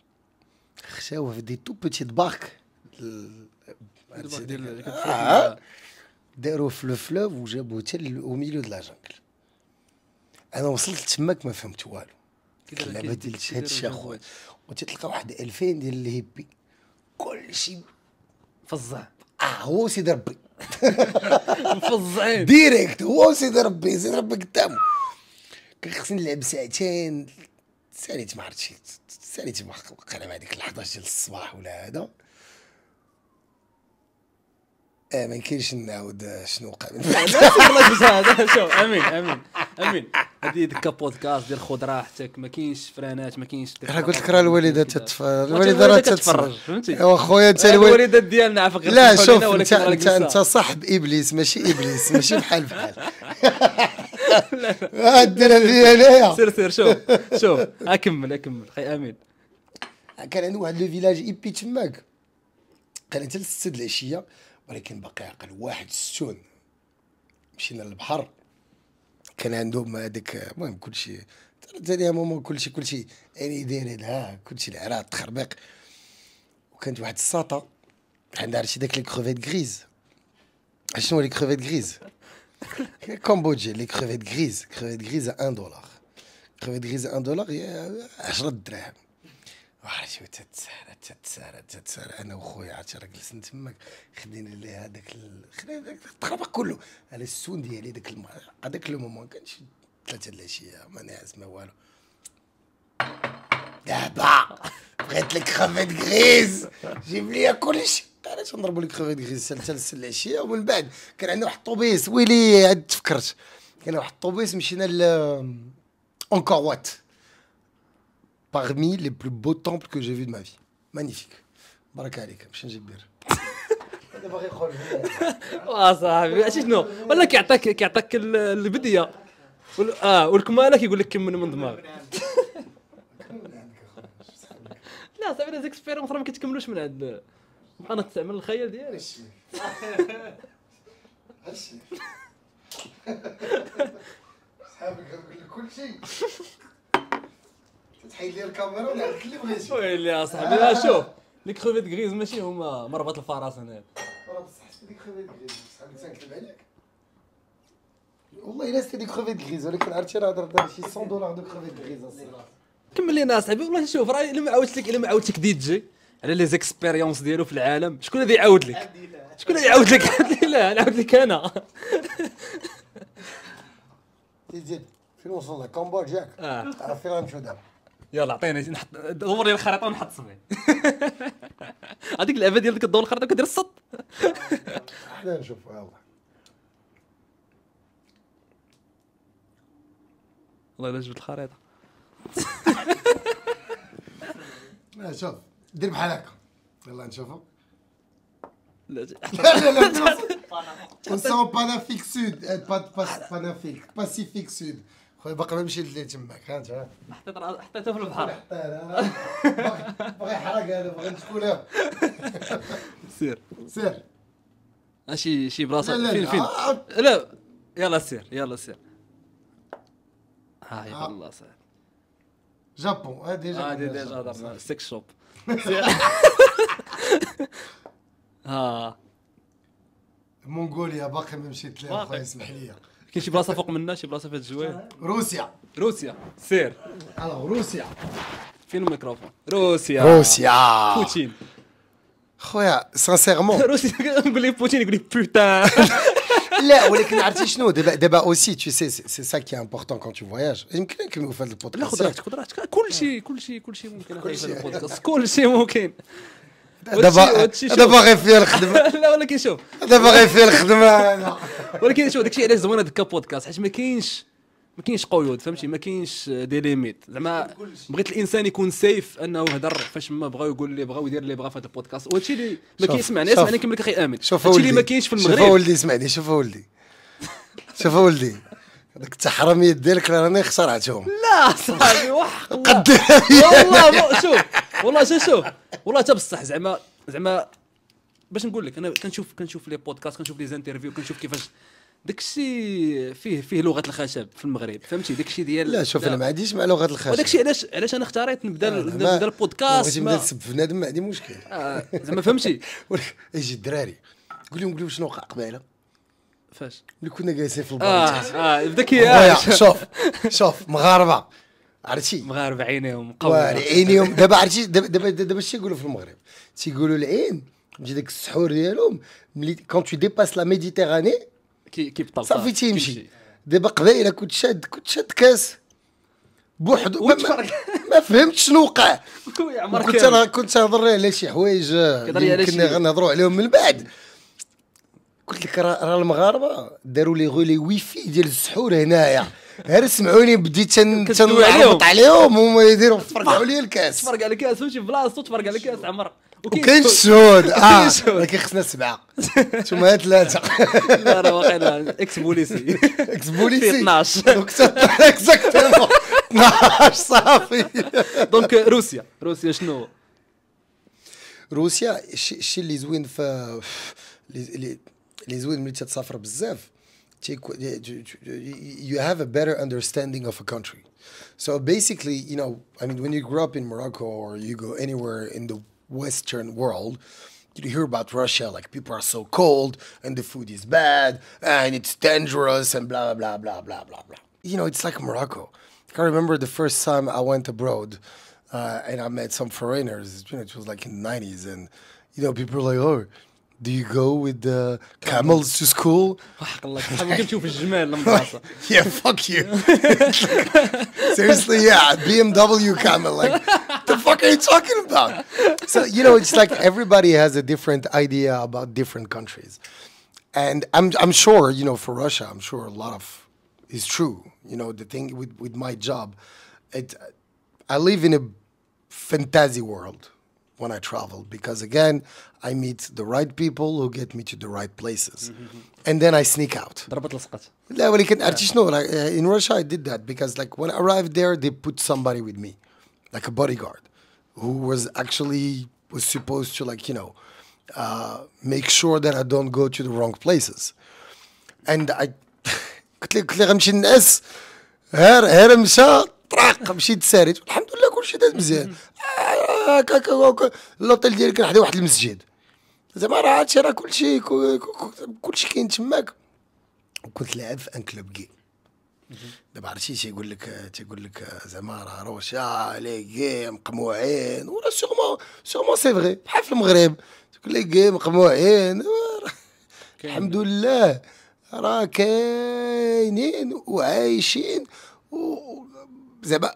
خشاوه في دي تو بوتي بارك داروا في لو فلوف وجابوه حتى او ميليو دو لا جانكل انا وصلت تماك ما فهمت والو اللعبه ديال هاد الشيء اخويا وتتلقى واحد 2000 ديال الهيبي كلشي فزع اه هو سيدي ربي مفزعين ديريكت هو سيدي ربي سيدي ربي قدامه كان خصني نلعب ساعتين ساليت ما عرفتش ساليت ما وقع مع هذيك ال 11 ديال الصباح ولا هذا آه ما يمكنش نعاود شنو وقع من بعد شوف امين امين امين هذه ديك بودكاست ديال خذ راحتك ما كاينش فرانات ما كاينش راه قلت لك راه الوالده تتفرج الوالده راه تتفرج فهمتي اخويا انت الوالده ديالنا عفاك لا شوف انت انت صاحب ابليس ماشي ابليس ماشي بحال بحال لا لا سير سير شوف شوف اكمل اكمل خي امين كان عنده واحد لو فيلاج ايبي تماك كان حتى لست العشيه ولكن باقي عقل واحد السون مشينا للبحر كان عندهم هذاك المهم كلشي ثاني ماما كلشي كلشي يعني داير هذا كلشي العراق تخربيق وكانت واحد الساطه عندها عرفتي داك لي كروفيت غريز شنو لي كروفيت غريز كومبوجي لي كريفيت غريز كريفيت غريز 1 دولار كريفيت غريز 1 دولار 10 دراهم وعرفتي تتسهر تتسهر تتسهر انا وخويا عرفتي راه جلسنا تماك خدينا ليه هذاك خدينا كله على السون ديالي داك هذاك لو مومون شي ثلاثه العشيه ما نعس ما والو دابا بغيت لك خافيت غريز جيب لي كلشي علاش نضربوا لك خويا غزال حتى العشيه ومن بعد كان عندنا واحد الطوبيس ويلي عاد تفكرت كان واحد الطوبيس مشينا ل اونكور وات parmi les plus beaux temples que j'ai في de ma vie. Magnifique. بركة عليك باش نجيب بير دابا غيخرج واه صاحبي اش شنو ولا كيعطيك كيعطيك البديه اه والكماله كيقول لك كمل من دماغ لا صافي لا زيكسبيرونس راه ما كتكملوش من عند انا تستعمل الخيال ديالي هادشي صحابك غنقول لك كلشي تحيد لي الكاميرا ولا عندك اللي بغيتي ويلي اصاحبي لا شوف لي كروفيت غريز ماشي هما مربط الفراس هنا راه بصح ديك كروفيت غريز صاحبي تنكذب عليك والله الا شتي كروفيت غريز ولكن عرفتي راه هضرت شي 100 دولار دو كروفيت غريز كمل لينا اصاحبي والله شوف راه الا ما عاودت لك الا ما عاودت لك دي جي على لي زيكسبيريونس ديالو في العالم شكون اللي يعاود لك شكون اللي يعاود لك عبد الله نعاود لك انا يزيد فين وصلنا كومباك آه. جاك عرفت فين غنمشيو دابا يلا عطيني نحط دور لي الخريطه ونحط صبعي هذيك اللعبه ديال ديك الدور الخريطه كدير السط حنا نشوف يلا والله الا جبت الخريطه شوف دير بحال هكا يلا نشوفو لا لا لا لا بانافيك سود بانافيك باسيفيك سود خويا باقي ما مشيت لا تماك ها حطيت حطيته في البحر باغي لا هذا باغي لا سير سير شي شي بلاصه فين فين آه، آه. لا يلا سير يلا سير هاي آه. الله لا جابون هادي لا هادي ديجا لا شوب ها مونغوليا باقي ما مشيت لها خويا اسمح لي كاين شي بلاصه فوق منا شي بلاصه في هاد الجوال روسيا روسيا سير الو روسيا فين الميكروفون روسيا روسيا بوتين خويا سانسيرمون روسيا نقول لي بوتين يقول لي بوتان لا ولكن عرفتي شنو دابا دابا اوسي تو سي سي سا كي امبورطون كون تو فواياج يمكن لك في هذا البودكاست لا خذ راحتك خذ راحتك كلشي آه. كلشي كلشي ممكن كلشي البودكاست كلشي ممكن دابا دابا غير فيها الخدمه لا ولكن شوف دابا غير فيها الخدمه ولكن شوف داكشي علاش زوين هذاك البودكاست حيت ما كاينش ما كاينش قيود فهمتي ما كاينش دي ليميت زعما بغيت الانسان يكون سيف انه هضر فاش ما بغا يقول اللي بغا ويدير اللي بغا في هذا البودكاست وهادشي اللي ما كيسمعنا يسمعنا كما اخي امن هادشي اللي ما كاينش في المغرب شوف ولدي اسمعني شوف ولدي شوف ولدي داك التحرم ديالك راني خسرعتهم لا صاحبي وحق والله شوف والله شوف والله تا بصح زعما زعما باش نقول لك انا كنشوف كنشوف لي بودكاست كنشوف لي زانترفيو كنشوف كيفاش داك الشيء فيه فيه لغه الخشب في المغرب فهمتي داك الشيء ديال لا شوف انا ما عنديش مع لغه الخشب وداك الشيء علاش علاش انا اختاريت نبدا آه، نبدا البودكاست ما نسب في بنادم ما عندي مشكل آه، زعما فهمتي يجي الدراري قول لهم قول لهم شنو وقع قبيله فاش ملي كنا جالسين في البار اه, آه، بدا كي شوف شوف مغاربه عرفتي مغاربه عينيهم قوي عينيهم دابا عرفتي دابا دابا اش تيقولوا في المغرب تيقولوا العين تجي داك السحور ديالهم ملي كون تو ديباس لا ميديتيراني كيبطل صافي تيمشي دابا قبيله كنت شاد كنت شاد كاس بوحدو ما, ما فهمتش شنو وقع كنت انا كنت نهضر على شي حوايج آه، كنا غنهضروا عليهم من بعد قلت لك راه المغاربه داروا لي غولي ويفي ديال السحور هنايا غير سمعوني بديت تنعرفط عليهم هما يديروا تفرقعوا لي الكاس تفرقع الكاس وشي بلاصتو تفرقع الكاس عمر وكاين الشهود اه ولكن خصنا سبعه ثم ثلاثه لا راه واقيلا اكس بوليسي اكس بوليسي 12 اكزاكتومون 12 صافي دونك روسيا روسيا شنو روسيا الشيء اللي زوين في اللي زوين ملي تسافر بزاف you have a better understanding of a country. So basically, you know, I mean, when you grow up in Morocco or you go anywhere in the Western world, you hear about Russia, like people are so cold and the food is bad and it's dangerous and blah, blah, blah, blah, blah, blah. You know, it's like Morocco. I remember the first time I went abroad uh, and I met some foreigners, you know, it was like in the 90s and, you know, people were like, oh, do you go with the camels to school? Yeah, fuck you. Seriously, yeah, BMW camel. Like, the fuck are you talking about? So, you know, it's like everybody has a different idea about different countries. And I'm, I'm sure, you know, for Russia, I'm sure a lot of is true. You know, the thing with, with my job, it, I live in a fantasy world when I travel because again, I meet the right people who get me to the right places, mm-hmm. mm-hmm. and then I sneak out. لا no uh, in Russia I did that because like when I arrived there they put somebody with me, like a bodyguard, who was actually was supposed to like you know, uh, make sure that I don't go to the wrong places, and I هير هير مشى طراق مشيت ساريت والحمد لله كل شيء داز مزيان mm-hmm. لوطيل ديالي كان حدا واحد المسجد زعما راه هادشي راه كلشي كلشي كاين تماك وكنت لاعب في ان كلوب كي دابا عرفتي تيقول لك تيقول لك زعما راه روشا لي كيم مقموعين ولا سيغمون سيغمون سي فغي بحال في المغرب تقول لي كيم مقموعين الحمد لله راه كاينين وعايشين زعما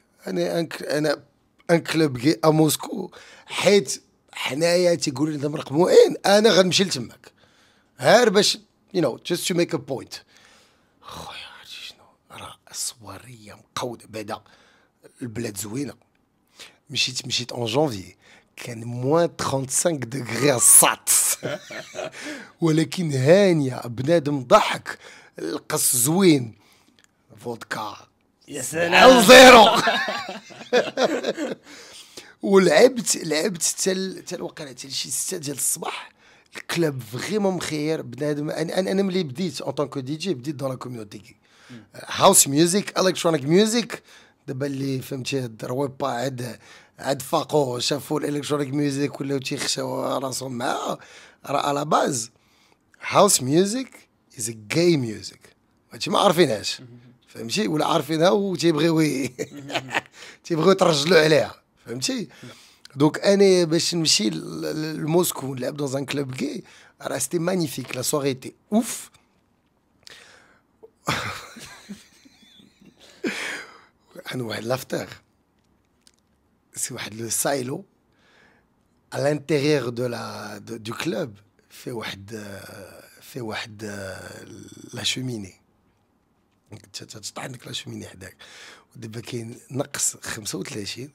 انا انا انا انكلب كي موسكو حيت حنايا تيقولوا رقم مرقموعين انا غنمشي لتماك غير باش يو نو جست تو ميك ا بوينت خويا عرفتي شنو راه الصواريه مقوده بعدا البلاد زوينه مشيت مشيت اون جونفي كان موان 35 دغري الساط ولكن هانيه بنادم ضحك القص زوين فودكا يا سلام زيرو ولعبت لعبت حتى حتى الوقت حتى شي 6 ديال الصباح الكلاب فريمون مخير بنادم انا انا ملي بديت اون طونكو دي جي بديت دون لا كوميونيتي هاوس ميوزيك الكترونيك ميوزيك دابا اللي فهمتي الدروي با عاد عاد فاقوا شافوا الالكترونيك ميوزيك ولاو تيخشاو راسهم معاها راه على باز هاوس ميوزيك از جاي ميوزيك هادشي ما عارفينهاش فهمتي ولا عارفينها وتيبغيو تيبغيو يترجلوا عليها فهمتي دونك انا باش نمشي لموسكو نلعب دون ان كلوب كي راه سيتي مانيفيك لا سواري تي اوف عن واحد لافتر سي واحد لو سايلو على الانتيريور دو لا دو كلوب فيه واحد فيه واحد لا شوميني تطحن لا شوميني حداك ودابا كاين نقص 35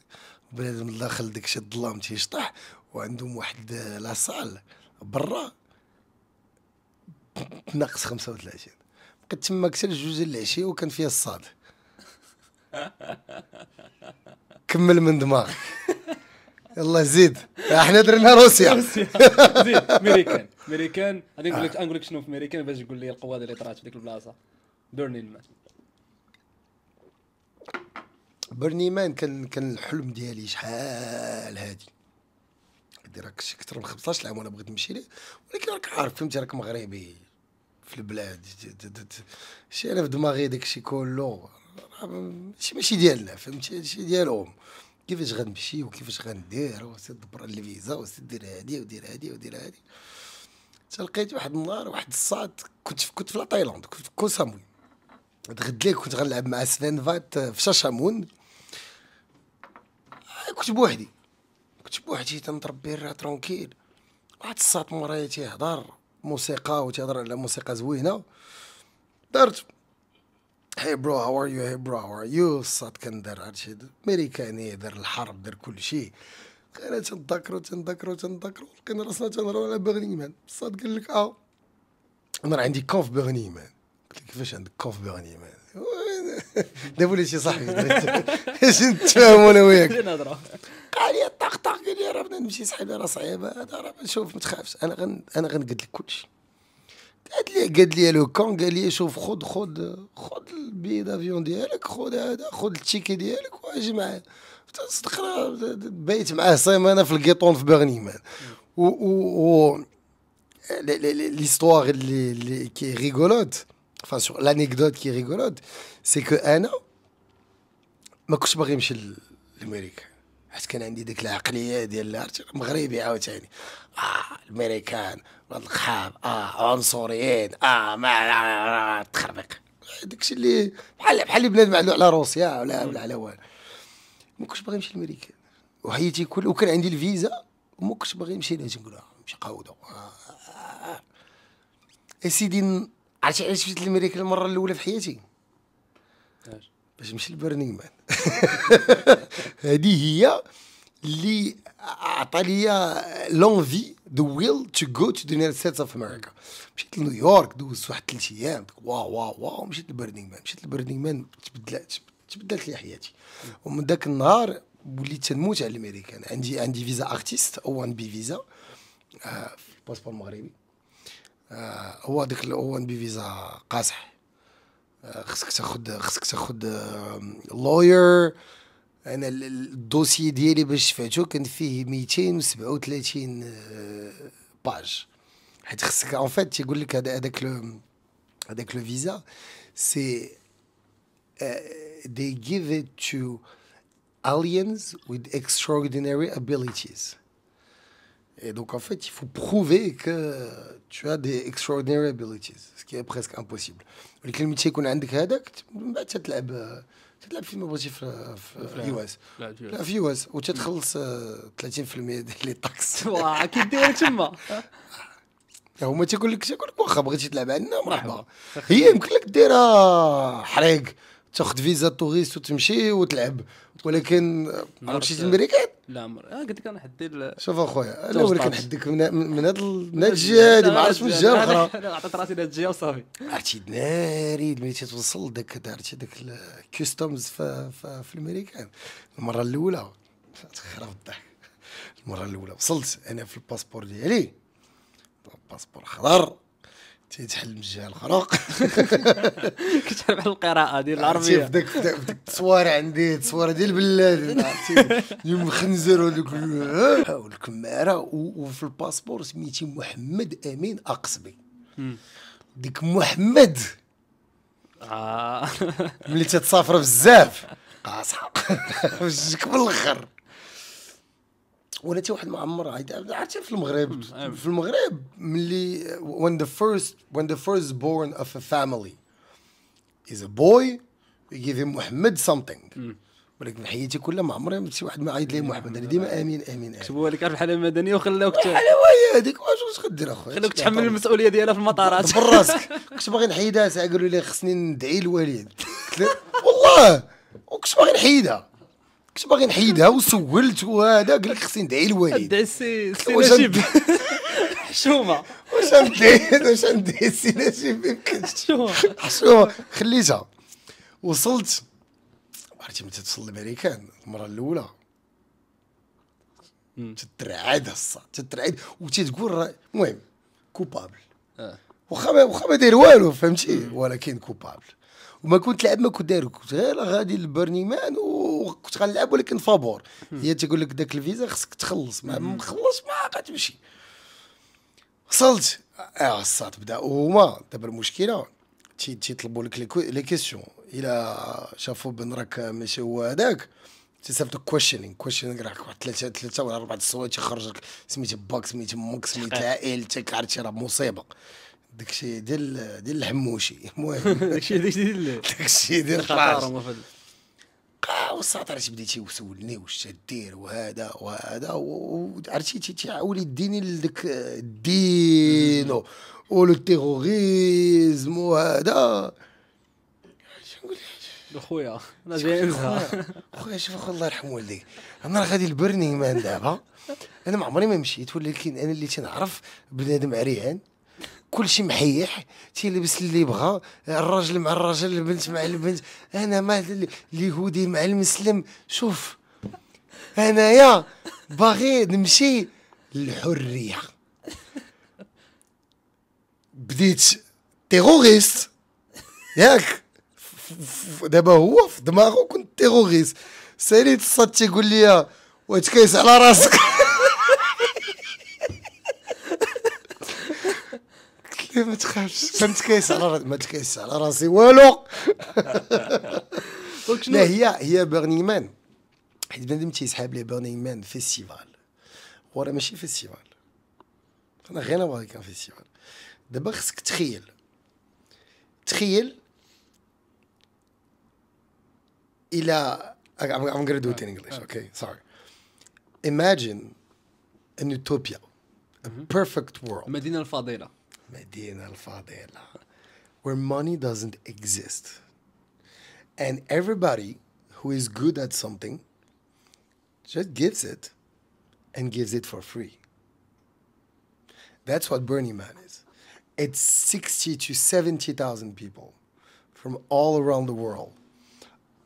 بنادم داخل داكشي الظلام تيشطح وعندهم واحد لاصال برا ناقص 35 بقيت تما كثر جوج العشي وكان فيها الصاد كمل من دماغك يلا زيد احنا درنا روسيا روسيا زيد ميريكان ميريكان غادي نقول لك آه. نقول لك شنو في ميريكان باش تقول لي القوه اللي طرات في ديك البلاصه بيرنين مان برني مان كان كان الحلم ديالي شحال هادي هادي راك شي كثر من 15 عام وانا بغيت نمشي ليه ولكن راك عارف فهمتي راك مغربي في البلاد شي انا في دماغي داكشي كله ماشي ماشي ديالنا فهمتي شي ديالهم كيفاش غنمشي وكيفاش غندير وسير دبر الفيزا وسير دير هادي ودير هادي ودير هادي تلقيت واحد النهار واحد الصاد كنت في كنت في لا تايلاند كنت في كوساموي غد كنت غنلعب مع سفين فات آه، في شاشامون آه، كنت بوحدي كنت بوحدي تنضرب بير ترونكيل واحد الساط مورايا تيهضر موسيقى و تيهضر على موسيقى زوينه درت هاي برو هاو ار يو هاي برو هاو ار يو الساط دار هادشي ميريكاني دار الحرب دار كلشي انا تنذكرو تنذكرو تنذكرو لقينا راسنا تنهضرو على بغنيمان الساط قال لك اه انا عندي كونف بغنيمان قلت لك كيفاش عندك كوف بيغني دابا لي شي صاحبي اش نتفاهم انا وياك قال لي طق طق قال لي راه بدنا نمشي صاحبي راه صعيبه هذا راه شوف ما تخافش انا غن انا غنقد لك كلشي قال لي قال لي لو كون قال لي شوف خذ خذ خذ البي دافيون ديالك خذ هذا خذ التيكي ديالك واجي معايا صدق بيت معاه سيمانه في الكيطون في بغنيمان و و, و... ليستواغ اللي اللي كي ريغولوت enfin sur l'anecdote qui est rigolote سي كو انا ما كنتش باغي نمشي لامريكا حيت كان عندي ديك العقليه ديال مغربي عاوتاني اه الامريكان ولاد القحاب اه عنصريين اه ما تخربيق داكشي اللي بحال بحال اللي بنادم عنده على روسيا ولا ولا على والو ما كنتش باغي نمشي لامريكا وحياتي كل وكان عندي الفيزا وما كنتش باغي نمشي لها تنقول نمشي قاوده اه اه اه اسيدي عرفتي علاش مشيت لامريكا المره الاولى في حياتي باش نمشي لبرنينغ مان هذه هي اللي عطى ليا لونفي ذا ويل تو جو تو ذا يونايتد ستيتس اوف امريكا مشيت لنيويورك دوزت واحد ثلاث ايام واو واو واو مشيت لبرنينغ مان مشيت لبرنينغ مان تبدلات تبدلت لي حياتي ومن ذاك النهار وليت تنموت على الامريكان عندي عندي فيزا ارتيست او ان بي فيزا الباسبور المغربي آه هو ديك بي فيزا قاصح آه خصك تاخد خصك تاخد لوير آه انا الدوسي ديالي باش شفتو كان فيه 237 آه باج حيت خصك اون فيت تيقول لك هذاك هذاك لو فيزا سي دي جيف ات تو aliens with extraordinary abilities. Et donc en fait, il faut prouver que tu as des extraordinary abilities ce qui est presque impossible ولكن لما تيكون عندك هذاك من بعد تتلعب تتلعب في مبغيتي في اليو اس لا في يو اس وتتخلص 30% ديال لي طاكس واه كيدير تما هما تيقول لك تيقول لك واخا بغيتي تلعب عندنا مرحبا هي يمكن لك ديرها حريق تاخذ فيزا توريست وتمشي وتلعب ولكن عمرك مشيتي لا مر... آه قلت لك انا حدي شوف اخويا انا ولكن حدك من من هاد الجهه هذه ما عرفتش من الجهه الاخرى عطيت راسي لهاد الجهه وصافي عرفتي ناري ملي تتوصل داك عرفتي داك الكستومز في, في, المره الاولى تخرب الضحك المره الاولى وصلت انا في الباسبور ديالي الباسبور خضر تيتحل من الجهه الاخرى كنت على القراءه ديال آه، العربيه في داك التصوير عندي التصوير ديال البلاد آه، يوم خنزر وذوك آه، والكماره وفي الباسبور سميتي محمد امين اقصبي ديك محمد ملي تتسافر بزاف قاصحه وجهك بالاخر ولا حتى واحد ما عمر عرفت في المغرب أيوة. في المغرب ملي when the first when the first born of a family is a boy we give him محمد something ولكن في حياتي كلها ما عمري شي واحد ما عيط لي محمد انا ديما امين امين امين كتبوها لك الحاله المدنيه وخلاوك الحلاوه هذيك واش واش غدير اخويا خلاوك تحمل المسؤوليه ديالها في المطارات براسك راسك كنت باغي نحيدها ساعه قالوا لي خصني ندعي الوالد والله وكنت باغي نحيدها كنت باغي نحيدها وسولت وهذا قال لك خصني ندعي الوالد ندعي السي نجيب حشومه واش ندعي واش ندعي السي نجيب حشومه حشومه خليتها وصلت عرفتي متى توصل لامريكان المره الاولى تترعد هصا تترعد وتتقول راه المهم كوبابل آه. واخا واخا ما داير والو فهمتي ولكن كوبابل وما كنت لعب ما كنت داير كنت غير غادي للبرنيمان و كنت غنلعب ولكن فابور هي تقول لك داك الفيزا خصك تخلص ما مخلص ما غتمشي وصلت اه الصاد بدا هما دابا المشكله تي تيطلبوا لك لي كيسيون الى شافوا بان راك ماشي هو هذاك تيصيفط كويشنين كويشنين راك واحد ثلاثه ثلاثه ولا اربعه الصوات تيخرج لك سميت باك سميت امك سميت عائلتك عرفتي راه مصيبه داكشي ديال ديال الحموشي المهم داكشي ديال داكشي ديال الخطر كاع الساطر بديتي وسولني واش دير وهذا وهذا وعرفتي تيعاود يديني لذاك الدين ولو تيغوريزم وهذا شنقول خويا انا جاي نزهر خويا شوف الله يرحم والديك انا راه غادي لبرنيمان دابا انا ما عمري ما مشيت ولكن انا اللي تنعرف بنادم عريان كلشي محيح تيلبس اللي بغى الراجل مع الراجل البنت مع البنت انا مع اليهودي مع المسلم شوف انايا باغي نمشي للحريه بديت تيروريست ياك دابا هو في دماغه كنت تيروريست ساليت الصاد تيقول لي كيس على راسك إيه، ما تخافش ما نتكايس على ما تكايس على راسي والو لا هي هي بيرنينغ مان حيت بنادم تيسحاب ليه بيرنينغ مان فيستيفال وراه ماشي فيستيفال انا غير نبغي كان فيستيفال دابا خصك تخيل تخيل الى I'm, I'm gonna do it in English, آه. okay? Sorry. Imagine an utopia, a perfect world. المدينة الفاضلة. Medina, Al Fadela, where money doesn't exist. And everybody who is good at something just gives it and gives it for free. That's what Burning Man is. It's 60 to 70,000 people from all around the world,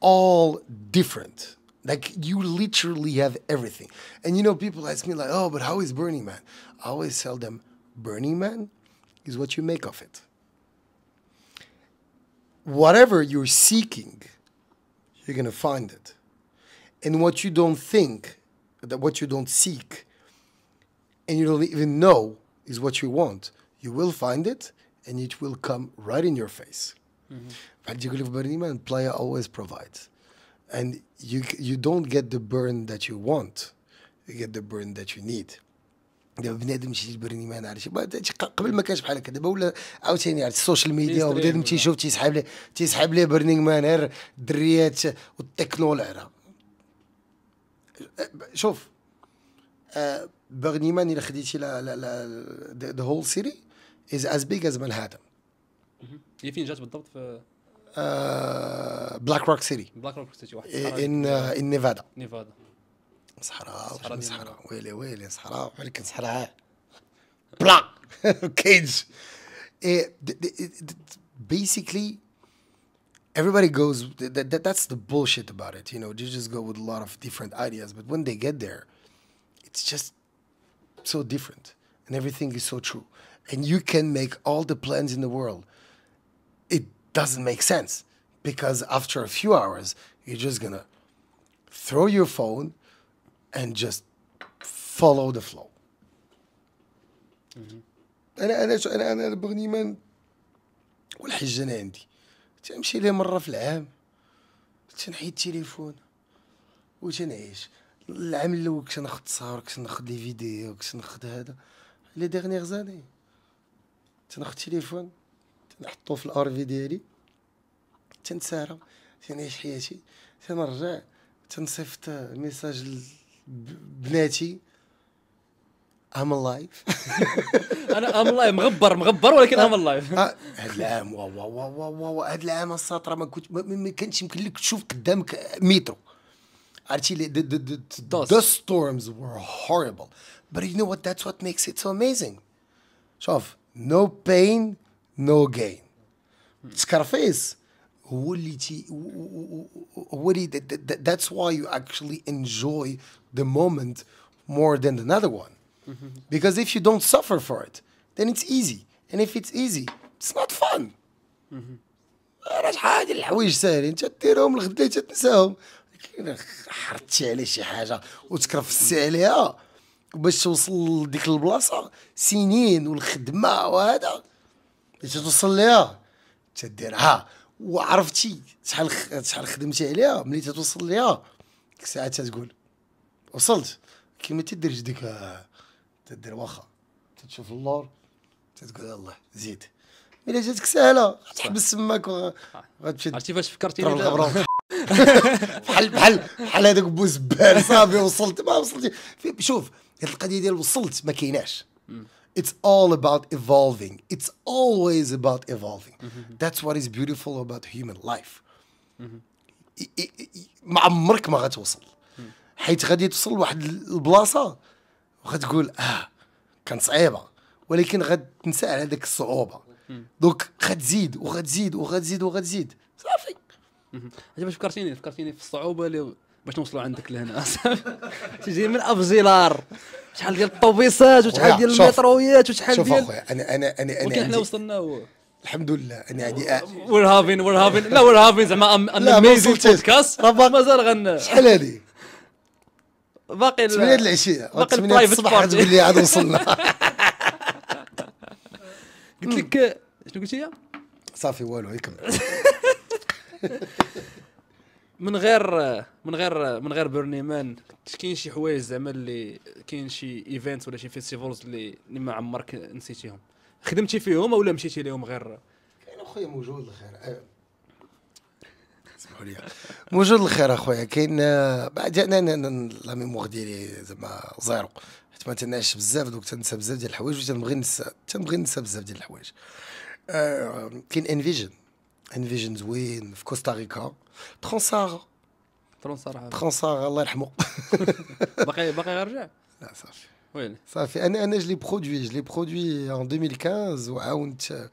all different. Like you literally have everything. And you know, people ask me like, oh, but how is Burning Man? I always tell them, Burning Man is what you make of it. Whatever you're seeking, you're going to find it. And what you don't think, that what you don't seek, and you don't even know is what you want, you will find it and it will come right in your face. Mm-hmm. and player always provides. And you, you don't get the burn that you want, you get the burn that you need. دابا بنادم تيجي البرنيمان على قبل ما كانش بحال هكا دابا ولا عاوتاني على السوشيال ميديا وبنادم تيشوف تيسحب ليه تيسحب ليه برنينغ مان غير الدريات والتكنو العرا شوف آه، برني مان الا خديتي لا لا لا ذا هول سيري از از بيج از مانهاتن هي فين جات بالضبط في بلاك روك سيتي بلاك روك سيتي واحد ان ان نيفادا نيفادا صحراء صحراء ويلي ويلي صحراء وحركة صحراء بلا cage eh, basically everybody goes that, that, that's the bullshit about it you know you just go with a lot of different ideas but when they get there it's just so different and everything is so true and you can make all the plans in the world it doesn't make sense because after a few hours you're just gonna throw your phone and just follow the flow انا انا انا انا بغني من والحجه انا عندي تمشي ليه مره في العام تنحيد التليفون وتنعيش العام الاول كنت ناخذ تصاور كنت ناخذ لي فيديو كنت ناخذ هذا لي ديغنيغ زاني تناخذ التليفون تنحطو في الار في ديالي تنسارب تنعيش حياتي تنرجع تنصيفط ميساج بناتي ام لايف انا ام لايف مغبر مغبر ولكن ام لايف هذا العام واو واو واو واو هذا العام الساطره ما كنت ما كانش يمكن لك تشوف قدامك مترو عرفتي ذا ستورمز وير هوربل بس يو نو وات ذاتس وات ميكس ات سو اميزينغ شوف نو بين نو جين سكارفيس هو اللي تي هو اللي ذاتس واي يو اكشلي انجوي the moment more than another one. Mm-hmm. Because if you don't suffer for it, then it's easy. And if it's easy, it's not fun. راه شحال الحوايج ساهلين تديرهم الغدا تنساهم حرتشي على شي حاجه وتكرفستي عليها باش توصل لديك البلاصه سنين والخدمه وهذا باش توصل ليها تديرها وعرفتي شحال شحال خدمتي عليها ملي تتوصل ليها ديك الساعه تتقول وصلت كي ما تديرش ديك تدير واخا تشوف اللور تقول الله زيد الا جاتك سهله تحبس تماك وغتمشي عرفتي فاش فكرتي بحال بحال بحال هذاك زبال صافي وصلت ما وصلتي شوف هذه القضيه ديال وصلت ما كايناش It's all about evolving. It's always about evolving. That's what is beautiful about human life. ما عمرك ما غتوصل حيت غادي توصل لواحد البلاصه وغتقول اه كانت صعيبه ولكن غتنسى على هذيك الصعوبه دونك غتزيد وغتزيد وغتزيد وغتزيد صافي باش فكرتيني فكرتيني في الصعوبه اللي باش نوصلوا عندك لهنا تجي من ابزيلار شحال ديال الطوبيسات وشحال ديال المترويات وشحال ديال شوف اخويا انا انا انا انا حنا وصلنا الحمد لله انا عندي وير هافين وير هافين لا وير هافين زعما ان اميزين بودكاست مازال غن شحال هذه باقي 8 العشيه باقي 8 الصباح تقول لي عاد وصلنا قلت لك شنو قلت لي صافي والو يكمل من غير من غير من غير بيرني مان كاين شي حوايج زعما اللي كاين شي ايفنت ولا شي فيستيفالز اللي اللي ما عمرك نسيتيهم خدمتي فيهم ولا مشيتي ليهم غير كاين اخويا موجود الخير اسمحوا لي موجود الخير اخويا كاين بعد انا لا ميموغ ديالي زعما زيرو حيت ما تنعش بزاف دوك تنسى بزاف ديال الحوايج وتنبغي ننسى تنبغي ننسى بزاف ديال الحوايج ان آه، كاين انفيجن انفيجن زوين في كوستاريكا ترونسار ترونسار ترونسار الله يرحمه باقي باقي غيرجع لا صافي ويلي صافي انا انا جلي برودوي جلي برودوي ان 2015 وعاونت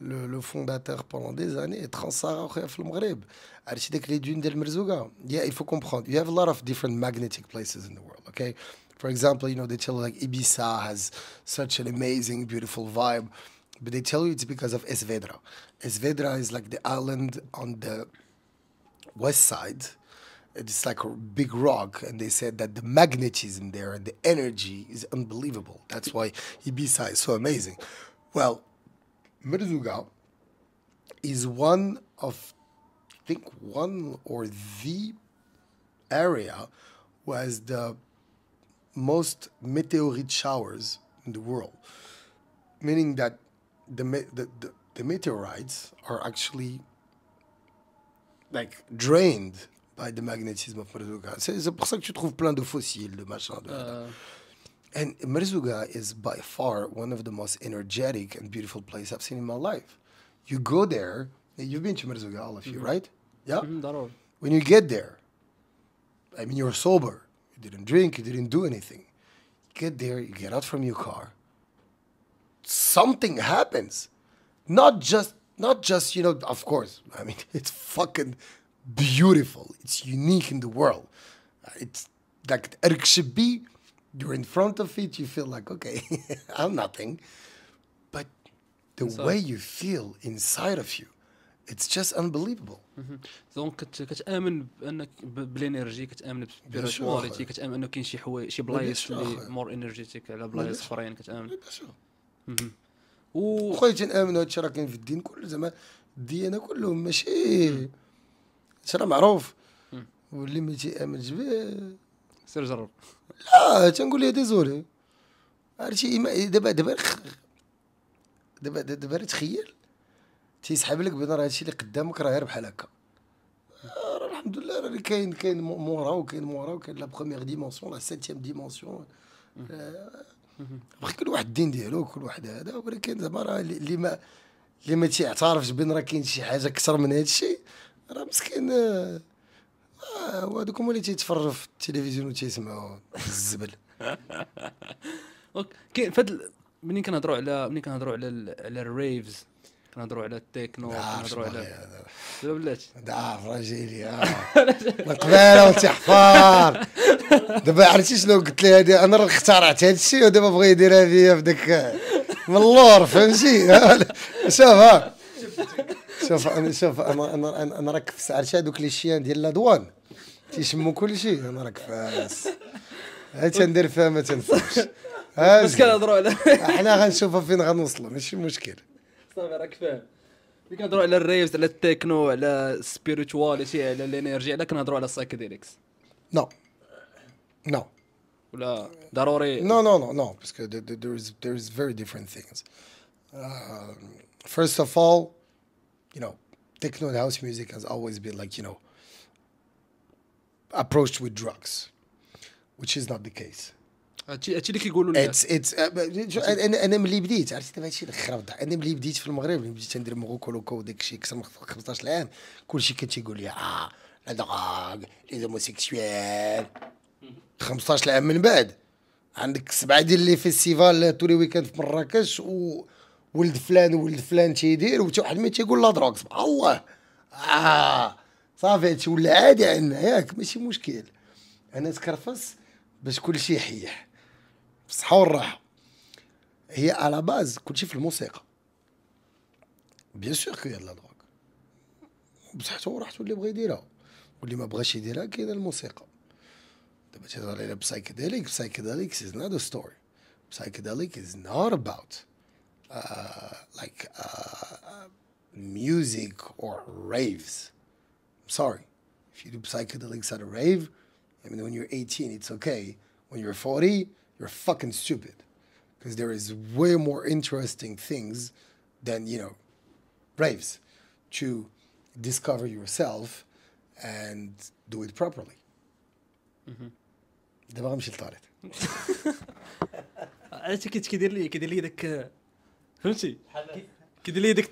le, le, fondateur pendant des années, Transara au Maghreb, architecte les dunes d'El Merzouga. Yeah, il faut comprendre. You have a lot of different magnetic places in the world, okay? For example, you know, they tell you like Ibiza has such an amazing, beautiful vibe, but they tell you it's because of Esvedra. Esvedra is like the island on the west side. It's like a big rock, and they said that the magnetism there and the energy is unbelievable. That's why Ibiza is so amazing. Well, Mirzuga is one of, I think, one or the area who has the most meteorite showers in the world, meaning that the, the, the, the meteorites are actually like drained by the magnetism of Mirzuga. C'est pour ça que tu trouves plein de fossiles, de machins. De, uh. And Merzuga is by far one of the most energetic and beautiful places I've seen in my life. You go there, you've been to Merzuga, all of you, mm -hmm. right? Yeah? Mm -hmm. When you get there, I mean, you're sober, you didn't drink, you didn't do anything. You get there, you get out from your car, something happens. Not just, not just, you know, of course, I mean, it's fucking beautiful. It's unique in the world. Uh, it's like, er should be you're in front of it, you feel like, okay, I'm nothing. But the so, way you feel inside of you, it's just unbelievable. دونك كتامن بانك بالانرجي كتامن بالسبيريتواليتي كتامن انه كاين شي حوايج شي بلايص اللي مور انرجيتيك على بلايص اخرين كتامن و خويا تنامن هادشي راه كاين في الدين كله زعما الديانه كلهم ماشي هادشي راه معروف واللي ما تيامنش به سير جرب لا تنقول لها ديزولي عرفتي دابا دابا دابا دابا تخيل تيسحب لك بان راه هادشي اللي قدامك راه غير بحال هكا راه الحمد لله راه كاين كاين مورا وكاين مورا وكاين لا بروميير ديمونسيون لا سيتيام ديمونسيون واخا كل واحد الدين ديالو كل واحد هذا ولكن زعما راه اللي ما اللي ما تيعترفش بان راه كاين شي حاجه اكثر من هادشي راه مسكين آه، آه، وهذوك هما اللي تيتفرجوا في التلفزيون وتيسمعوا الزبل كاين فهاد منين كنهضروا على منين كنهضروا على على الريفز كنهضروا على التكنو كنهضروا على بلاتي دابا راجيلي آه. القباله وانت حفار دابا عرفتي شنو قلت لي هذه انا اخترعت هذا الشيء ودابا بغى يديرها ليا في داك من اللور فهمتي شوف ها شوف انا شوف انا انا انا, أنا راك في سعر دوك لي شيان ديال لادوان تيشموا كل شيء انا راك فاس عاد تندير فيها ما تنفعش باش كنهضروا على حنا غنشوفها فين غنوصلوا ماشي مشكل صافي راك فاهم ملي كنهضروا على الريفز على التكنو على السبيريتواليتي على الانرجي على كنهضروا على السايكيديليكس نو نو ولا ضروري نو نو نو نو باسكو ذير از فيري ديفرنت ثينكس فيرست اوف اول you know, techno and house music has always been like, you know, approached with drugs, which is not the case. هادشي آه، اللي آه، كيقولوا لنا اتس آه، انا انا ملي بديت عرفتي دابا هادشي الخراب انا ملي بديت في المغرب ملي بديت ندير موغوكو لوكو وداك الشيء كثر من 15 عام كلشي كان تيقول لي اه لا دراغ لي زوموسيكسيوال 15 عام من بعد عندك سبعه ديال لي فيستيفال تولي ويكاند في مراكش و ولد فلان ولد فلان تيدير وتا واحد ما تيقول لا دروك سبحان الله اه صافي هادشي ولا عادي عندنا ياك ماشي مشكل انا تكرفس باش كلشي يحيح بالصحه والراحه هي على باز كلشي في الموسيقى بيان سور كاين لا دروك بصحته وراحته اللي بغا يديرها واللي ما بغاش يديرها كاينه الموسيقى دابا تيهضر على بسايكيديليك بسايكيديليك از نوت ستوري بسايكيديليك از نوت اباوت Uh, like uh, music or raves. I'm sorry. If you do psychedelics at a rave, I mean, when you're 18, it's okay. When you're 40, you're fucking stupid. Because there is way more interesting things than, you know, raves to discover yourself and do it properly. دابا غنمشي للطاريت. عرفتي كيدير لي كيدير لي داك فهمتي كيدير لي ديك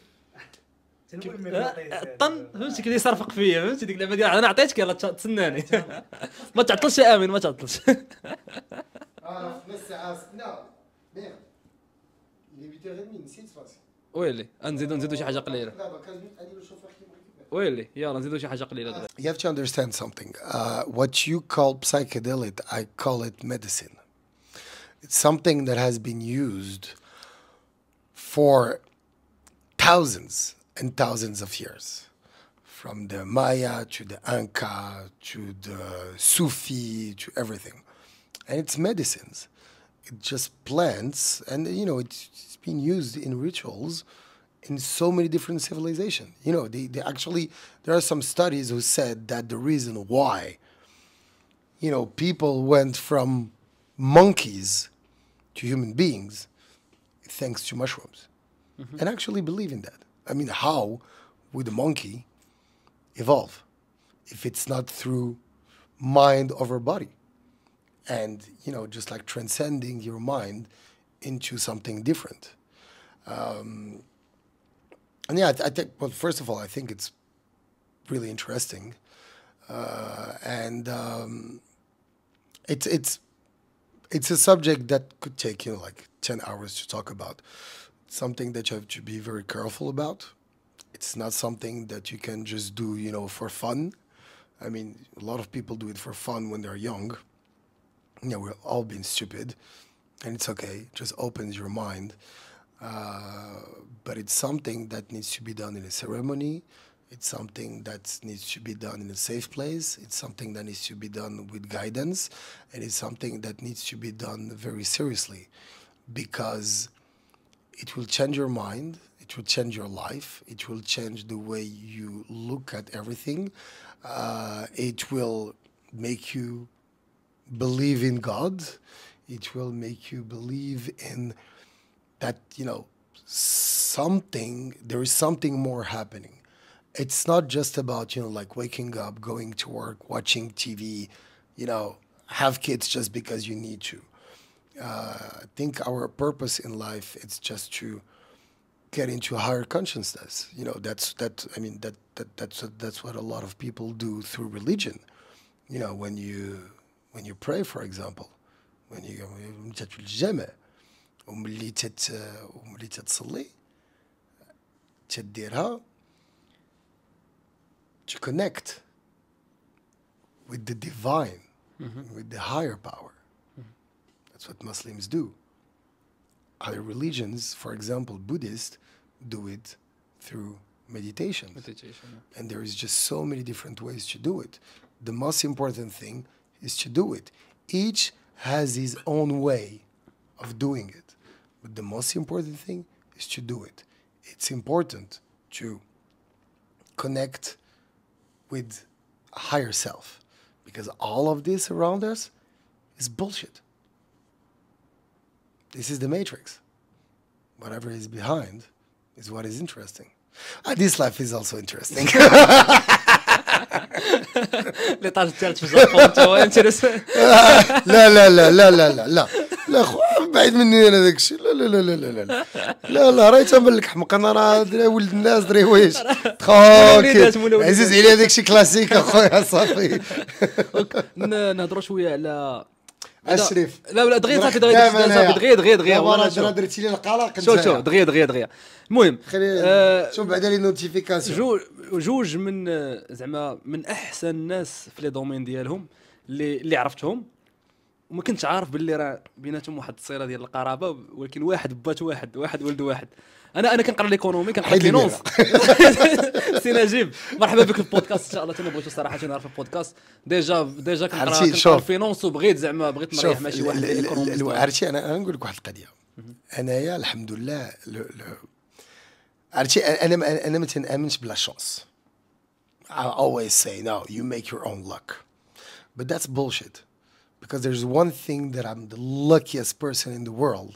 آه، طن فهمتي كيدير يصرفق فيا فهمتي ديك اللعبه ديال انا عطيتك يلاه تسناني ما تعطلش يا امين ما تعطلش اه نص ساعه سكنا ويلي نزيدو نزيدو شي حاجه قليله ويلي يلا نزيدو شي حاجه قليله دابا You have to understand something. Uh, what you call psychedelic, I call it medicine. It's something that has been used for thousands and thousands of years, from the Maya to the Anka to the Sufi to everything. And it's medicines. It just plants, and you know, it's been used in rituals in so many different civilizations. You know, they, they actually, there are some studies who said that the reason why, you know, people went from monkeys to human beings thanks to mushrooms mm-hmm. and actually believe in that. I mean, how would a monkey evolve if it's not through mind over body? And, you know, just like transcending your mind into something different. Um, and yeah, I, th- I think, well, first of all, I think it's really interesting. Uh, and um, it's, it's, it's a subject that could take, you know, like 10 hours to talk about something that you have to be very careful about. It's not something that you can just do, you know, for fun. I mean, a lot of people do it for fun when they're young. You know, we're all being stupid, and it's okay. It just opens your mind. Uh, but it's something that needs to be done in a ceremony. It's something that needs to be done in a safe place. It's something that needs to be done with guidance, and it's something that needs to be done very seriously, because it will change your mind it will change your life it will change the way you look at everything uh, it will make you believe in god it will make you believe in that you know something there is something more happening it's not just about you know like waking up going to work watching tv you know have kids just because you need to I uh, think our purpose in life is just to get into higher consciousness. You know, that's that. I mean, that that that's that's what a lot of people do through religion. You know, when you when you pray, for example, when you umlitet uh, to connect with the divine, mm -hmm. with the higher power. That's what Muslims do. Other religions, for example, Buddhists, do it through meditation. Meditation. Yeah. And there is just so many different ways to do it. The most important thing is to do it. Each has his own way of doing it. But the most important thing is to do it. It's important to connect with a higher self because all of this around us is bullshit. This is the matrix. Whatever is behind is what is interesting. Uh, this life is also interesting. اللي الثالث في لا لا لا لا لا لا لا لا خويا بعيد مني انا داك الشيء لا لا لا لا لا لا لا لا راه تنبان حمق انا راه ولد الناس دري تخوكي عزيز عليا داك الشيء كلاسيك اخويا صافي نهضروا شويه على اشرف لا لا دغيا صافي دغيا صافي دغيا دغيا دغيا والله درتي لي القلق شو شو دغيا دغيا دغيا المهم آه، شوف بعدا لي نوتيفيكاسيون جوج جوج من آه، زعما من احسن الناس في لي دومين ديالهم اللي اللي عرفتهم وما كنتش عارف باللي راه بيناتهم واحد الصيره ديال القرابه ولكن واحد بات واحد واحد ولد واحد انا انا كنقرا ليكونومي كنقرا فينونس سي نجيب مرحبا بك في البودكاست ان شاء الله تنبغيت الصراحه نعرف البودكاست ديجا ديجا كنقرا كنقرا فينونس وبغيت زعما بغيت نريح ماشي واحد عرفتي انا نقول لك واحد القضيه انايا الحمد لله عرفتي انا انا ما تنامنش بلا شونس I always say no you make your own luck but that's bullshit because there's one thing that I'm the luckiest person in the world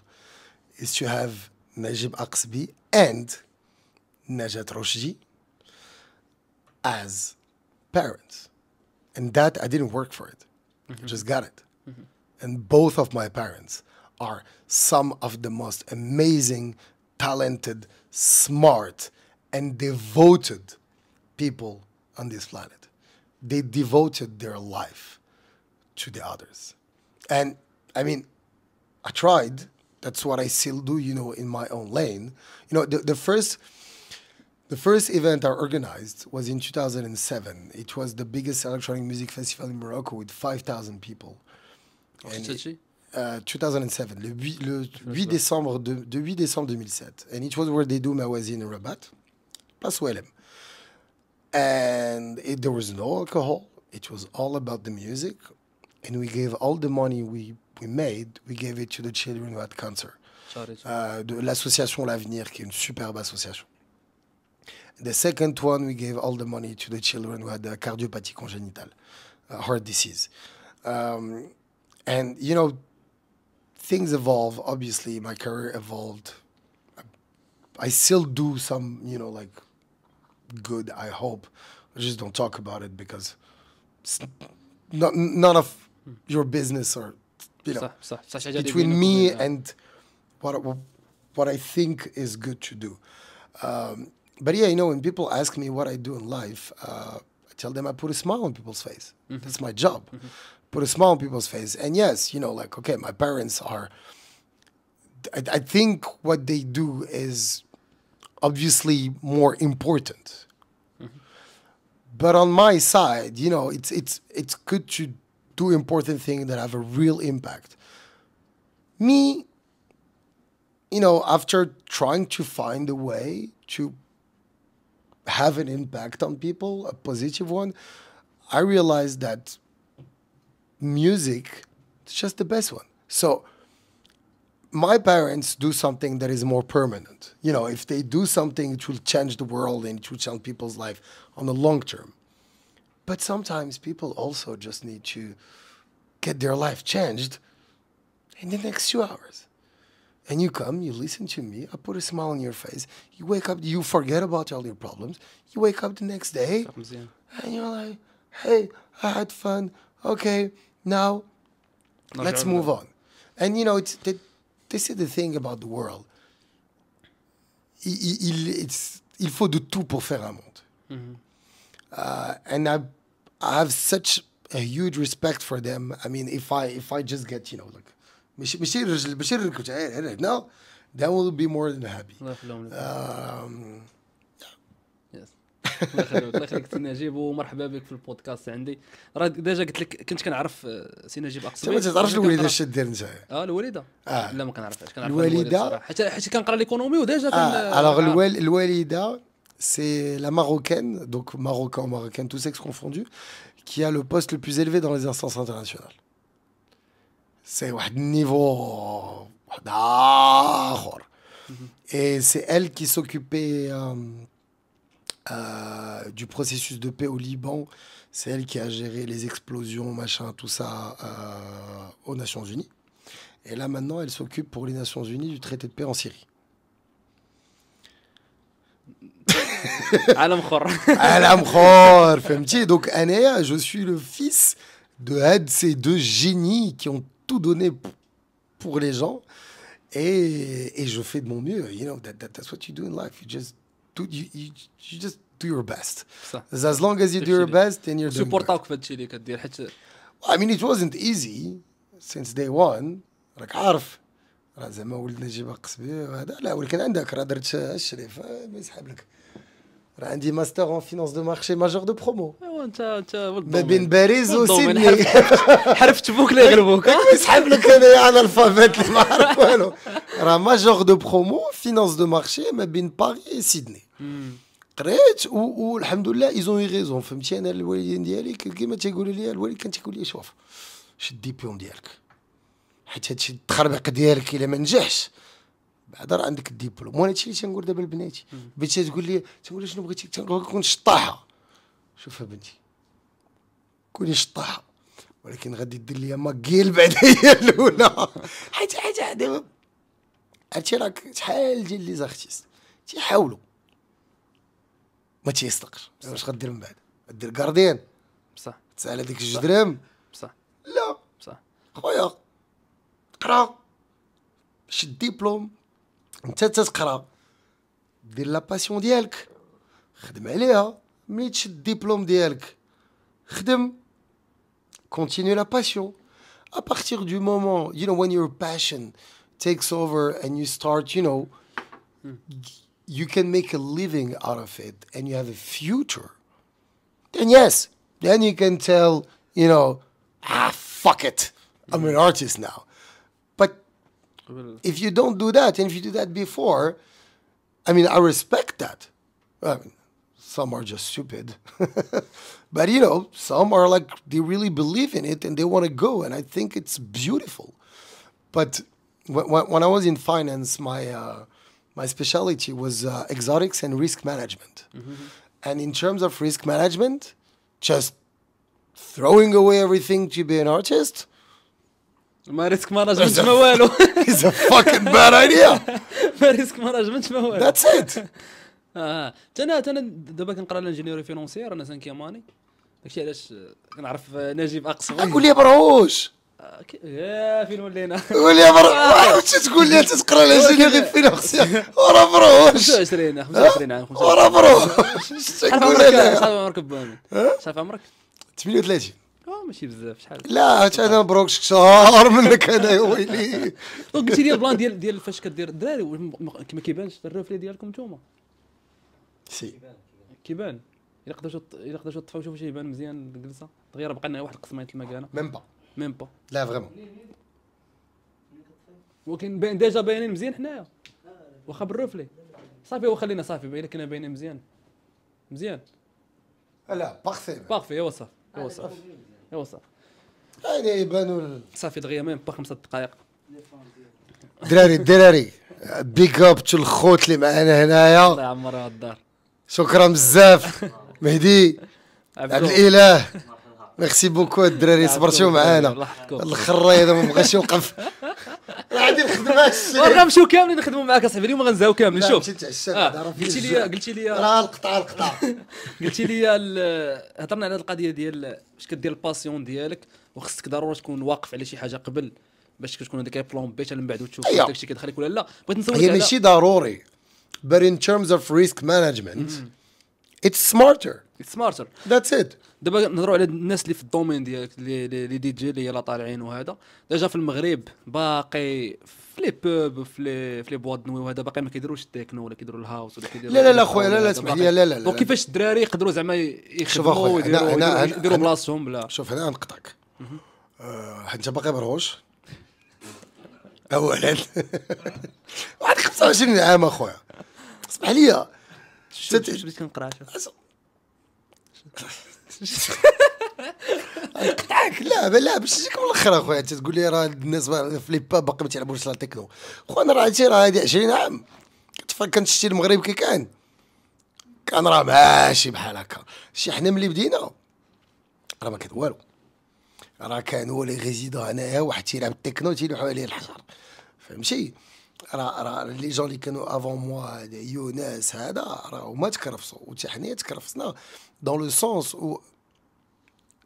is to have Najib Aqsbi and Najat Roshji, as parents. And that I didn't work for it. Mm-hmm. I just got it. Mm-hmm. And both of my parents are some of the most amazing, talented, smart, and devoted people on this planet. They devoted their life to the others. And I mean, I tried that's what I still do, you know, in my own lane. You know, the, the first the first event I organized was in 2007. It was the biggest electronic music festival in Morocco with 5,000 people. And it, uh, 2007, le 8, le décembre de, de 8 décembre 2007. And it was where they do magazine in Rabat, plus And it, there was no alcohol. It was all about the music. And we gave all the money we we made, we gave it to the children who had cancer. Uh, de l'association L'Avenir, qui est une superbe association. The second one, we gave all the money to the children who had cardiopathy congenital, heart disease. Um, and, you know, things evolve. Obviously, my career evolved. I still do some, you know, like good, I hope. I just don't talk about it because it's not, none of your business or you know, ça, ça, between me and what what I think is good to do. Um, but yeah, you know, when people ask me what I do in life, uh, I tell them I put a smile on people's face. Mm -hmm. That's my job. Mm -hmm. Put a smile on people's face. And yes, you know, like okay, my parents are. I, I think what they do is obviously more important. Mm-hmm. But on my side, you know, it's it's it's good to two important things that have a real impact. Me, you know, after trying to find a way to have an impact on people, a positive one, I realized that music is just the best one. So my parents do something that is more permanent. You know, if they do something, it will change the world and it will change people's life on the long term. But sometimes people also just need to get their life changed in the next two hours. And you come, you listen to me, I put a smile on your face. You wake up, you forget about all your problems. You wake up the next day, and you're like, hey, I had fun. Okay, now Not let's move on. And you know, it's this is the thing about the world. Il, il, it's, il faut de tout pour faire un monde. Mm -hmm. uh, and I I have such a huge respect for them. I mean, if I if I just get you know like, إيه، إيه، إيه، no, that will be more than happy. الله um, الله يخليك سي نجيب ومرحبا بك في البودكاست عندي راه ديجا قلت لك آه، كنت كنعرف سي نجيب اقصى ما تعرفش الوالده اش دير انت اه الوالده اه لا ما كنعرفهاش كنعرف الوالده حتى حيت كنقرا ليكونومي وديجا آه. الوالده c'est la marocaine, donc marocain, marocaine, tous sexes confondus, qui a le poste le plus élevé dans les instances internationales. C'est un niveau. Mhm. Et c'est elle qui s'occupait euh, euh, du processus de paix au Liban. C'est elle qui a géré les explosions, machin, tout ça euh, aux Nations Unies. Et là maintenant, elle s'occupe pour les Nations Unies du traité de paix en Syrie. عالم خور عالم خور فهمتي Donc انايا je suis le fils de Had, ces deux génies qui ont tout donné pour les gens. Et, et je fais de mon mieux. You know, that, that, that's what you do in life. You just do, you, you, just do your best. As long as you do your best, then you're doing que fait هادشي اللي كدير حيت I mean it wasn't easy since day one. راك عارف راه زعما ولد نجيب قصبي وهذا لا ولكن عندك راه درت الشريف ما يسحب لك عندي ماستر اون فينانس دو مارشي ماجور دو برومو ايوا انت انت ما بين باريس وسيدني حرفت بوك لا يغلبوك يسحب لك انا على الفافيت اللي ما عرف والو راه ماجور دو برومو فينانس دو مارشي ما بين باري وسيدني قريت والحمد لله ايزون اي ريزون فهمتي انا الوالدين ديالي كيما تيقولوا لي الوالد كان تيقول لي شوف شد الدبلوم ديالك حيت هادشي التخربيق ديالك الا ما نجحش بعدا راه عندك الدبلوم وانا هادشي اللي تنقول دابا لبناتي بنتي تقول لي تقول لي شنو بغيتي تنقول كون شطاحه شوف بنتي كوني شطاحه ولكن غادي دير لي ماكيل بعد هي الاولى حيت حيت دابا عرفتي راك شحال ديال لي زارتيست تيحاولوا ما تيصدقش واش غدير من بعد دير كارديان بصح تسال هذيك جوج درهم بصح لا بصح خويا تقرا شد ديبلوم انت تتقرا دير لا باسيون ديالك خدم عليها ملي تشد الدبلوم ديالك خدم كونتينيو لا باسيون à partir du moment, you know, when your passion takes over and you start, you know, mm. you can make a living out of it and you have a future, then yes, then you can tell, you know, ah, fuck it. I'm an artist now. Well, if you don't do that, and if you do that before, I mean, I respect that. I mean, some are just stupid. but, you know, some are like, they really believe in it and they want to go. And I think it's beautiful. But when, when I was in finance, my, uh, my specialty was uh, exotics and risk management. Mm-hmm. And in terms of risk management, just throwing away everything to be an artist ما ريسك مانجمنت ما والو از ا فاكين باد ايديا ما ريسك مانجمنت ما والو ذاتس ات اه انا انا دابا كنقرا لانجينيوري فينونسيير انا سانكي ماني داكشي علاش كنعرف نجيب اقصى قول لي بروش يا آه، فين ولينا قول لي بروش آه. تقول لي تتقرا لانجينيوري فينونسيير ورا بروش 25 25 عام ورا بروش شحال عمرك شحال عمرك شحال عمرك 38 اه ماشي بزاف شحال لا انا بروك شكشار منك انا يا ويلي قلتي لي البلان ديال ديال فاش كدير الدراري ما كيبانش الرفلي ديالكم نتوما سي كيبان الا قدرتوا الا قدرتوا تطفوا شوفوا شي يبان مزيان الجلسه تغير بقى لنا واحد القسمه ديال المكانه ميم با ميم با لا فريمون ولكن باين ديجا باينين مزيان حنايا واخا بالرفلي صافي وخلينا صافي باين كنا باينين مزيان مزيان لا بارفي بارفي هو صافي هو صافي ايوا صافي هادي يبانوا صافي دغيا ميم با خمسة دقائق دراري دراري بيك اب تو الخوت اللي معانا هنايا الله يعمرها الدار شكرا بزاف مهدي عبد الاله ميرسي بوكو الدراري صبرتوا معانا الخراي هذا ما بغاش يوقف غادي نخدم هادشي راه غنمشيو كاملين نخدموا معاك اصاحبي اليوم غنزاو كاملين شوف آه، قلتي لي قلتي لي راه القطعه القطعه قلتي لي هضرنا على هذه القضيه ديال واش كدير الباسيون ديالك وخصك ضروري تكون واقف على شي حاجه قبل باش تكون هذاك بلون بيت من بعد وتشوف أيوة. داكشي الشيء كيدخلك ولا لا بغيت نسولك هي ماشي ضروري but in terms of risk management it's smarter it's smarter that's it دابا نهضروا على الناس اللي في الدومين ديالك لي دي جي اللي يلا طالعين وهذا ديجا في المغرب باقي في لي بوب في لي في لي بواد نوي وهذا باقي ما كيديروش التكنو ولا كيديروا الهاوس ولا كيديروا لا لا لا خويا لا لا اسمح لي لا لا لا وكيفاش الدراري يقدروا زعما يخدموا ويديروا يديروا بلاصتهم بلا شوف هنا نقطعك آه، انت باقي مرهوش اولا واحد 25 عام اخويا اسمح لي شوف بديت كنقرا نقطعك لا لا باش نجيك من الاخر اخويا انت تقول لي راه الناس في لي با باقي ما تيلعبوش لا تكنو خويا راه عرفتي راه هادي 20 عام كنت شتي المغرب كي كان كان راه ماشي بحال هكا شي حنا ملي بدينا راه ما كان والو راه كانوا لي غيزيدون هنايا واحد تيلعب التكنو تيلوحوا عليه الحجر فهمتي راه راه لي جون اللي كانوا افون موا يونس هذا راه هما تكرفصوا وحتى تكرفصنا دون لو سونس و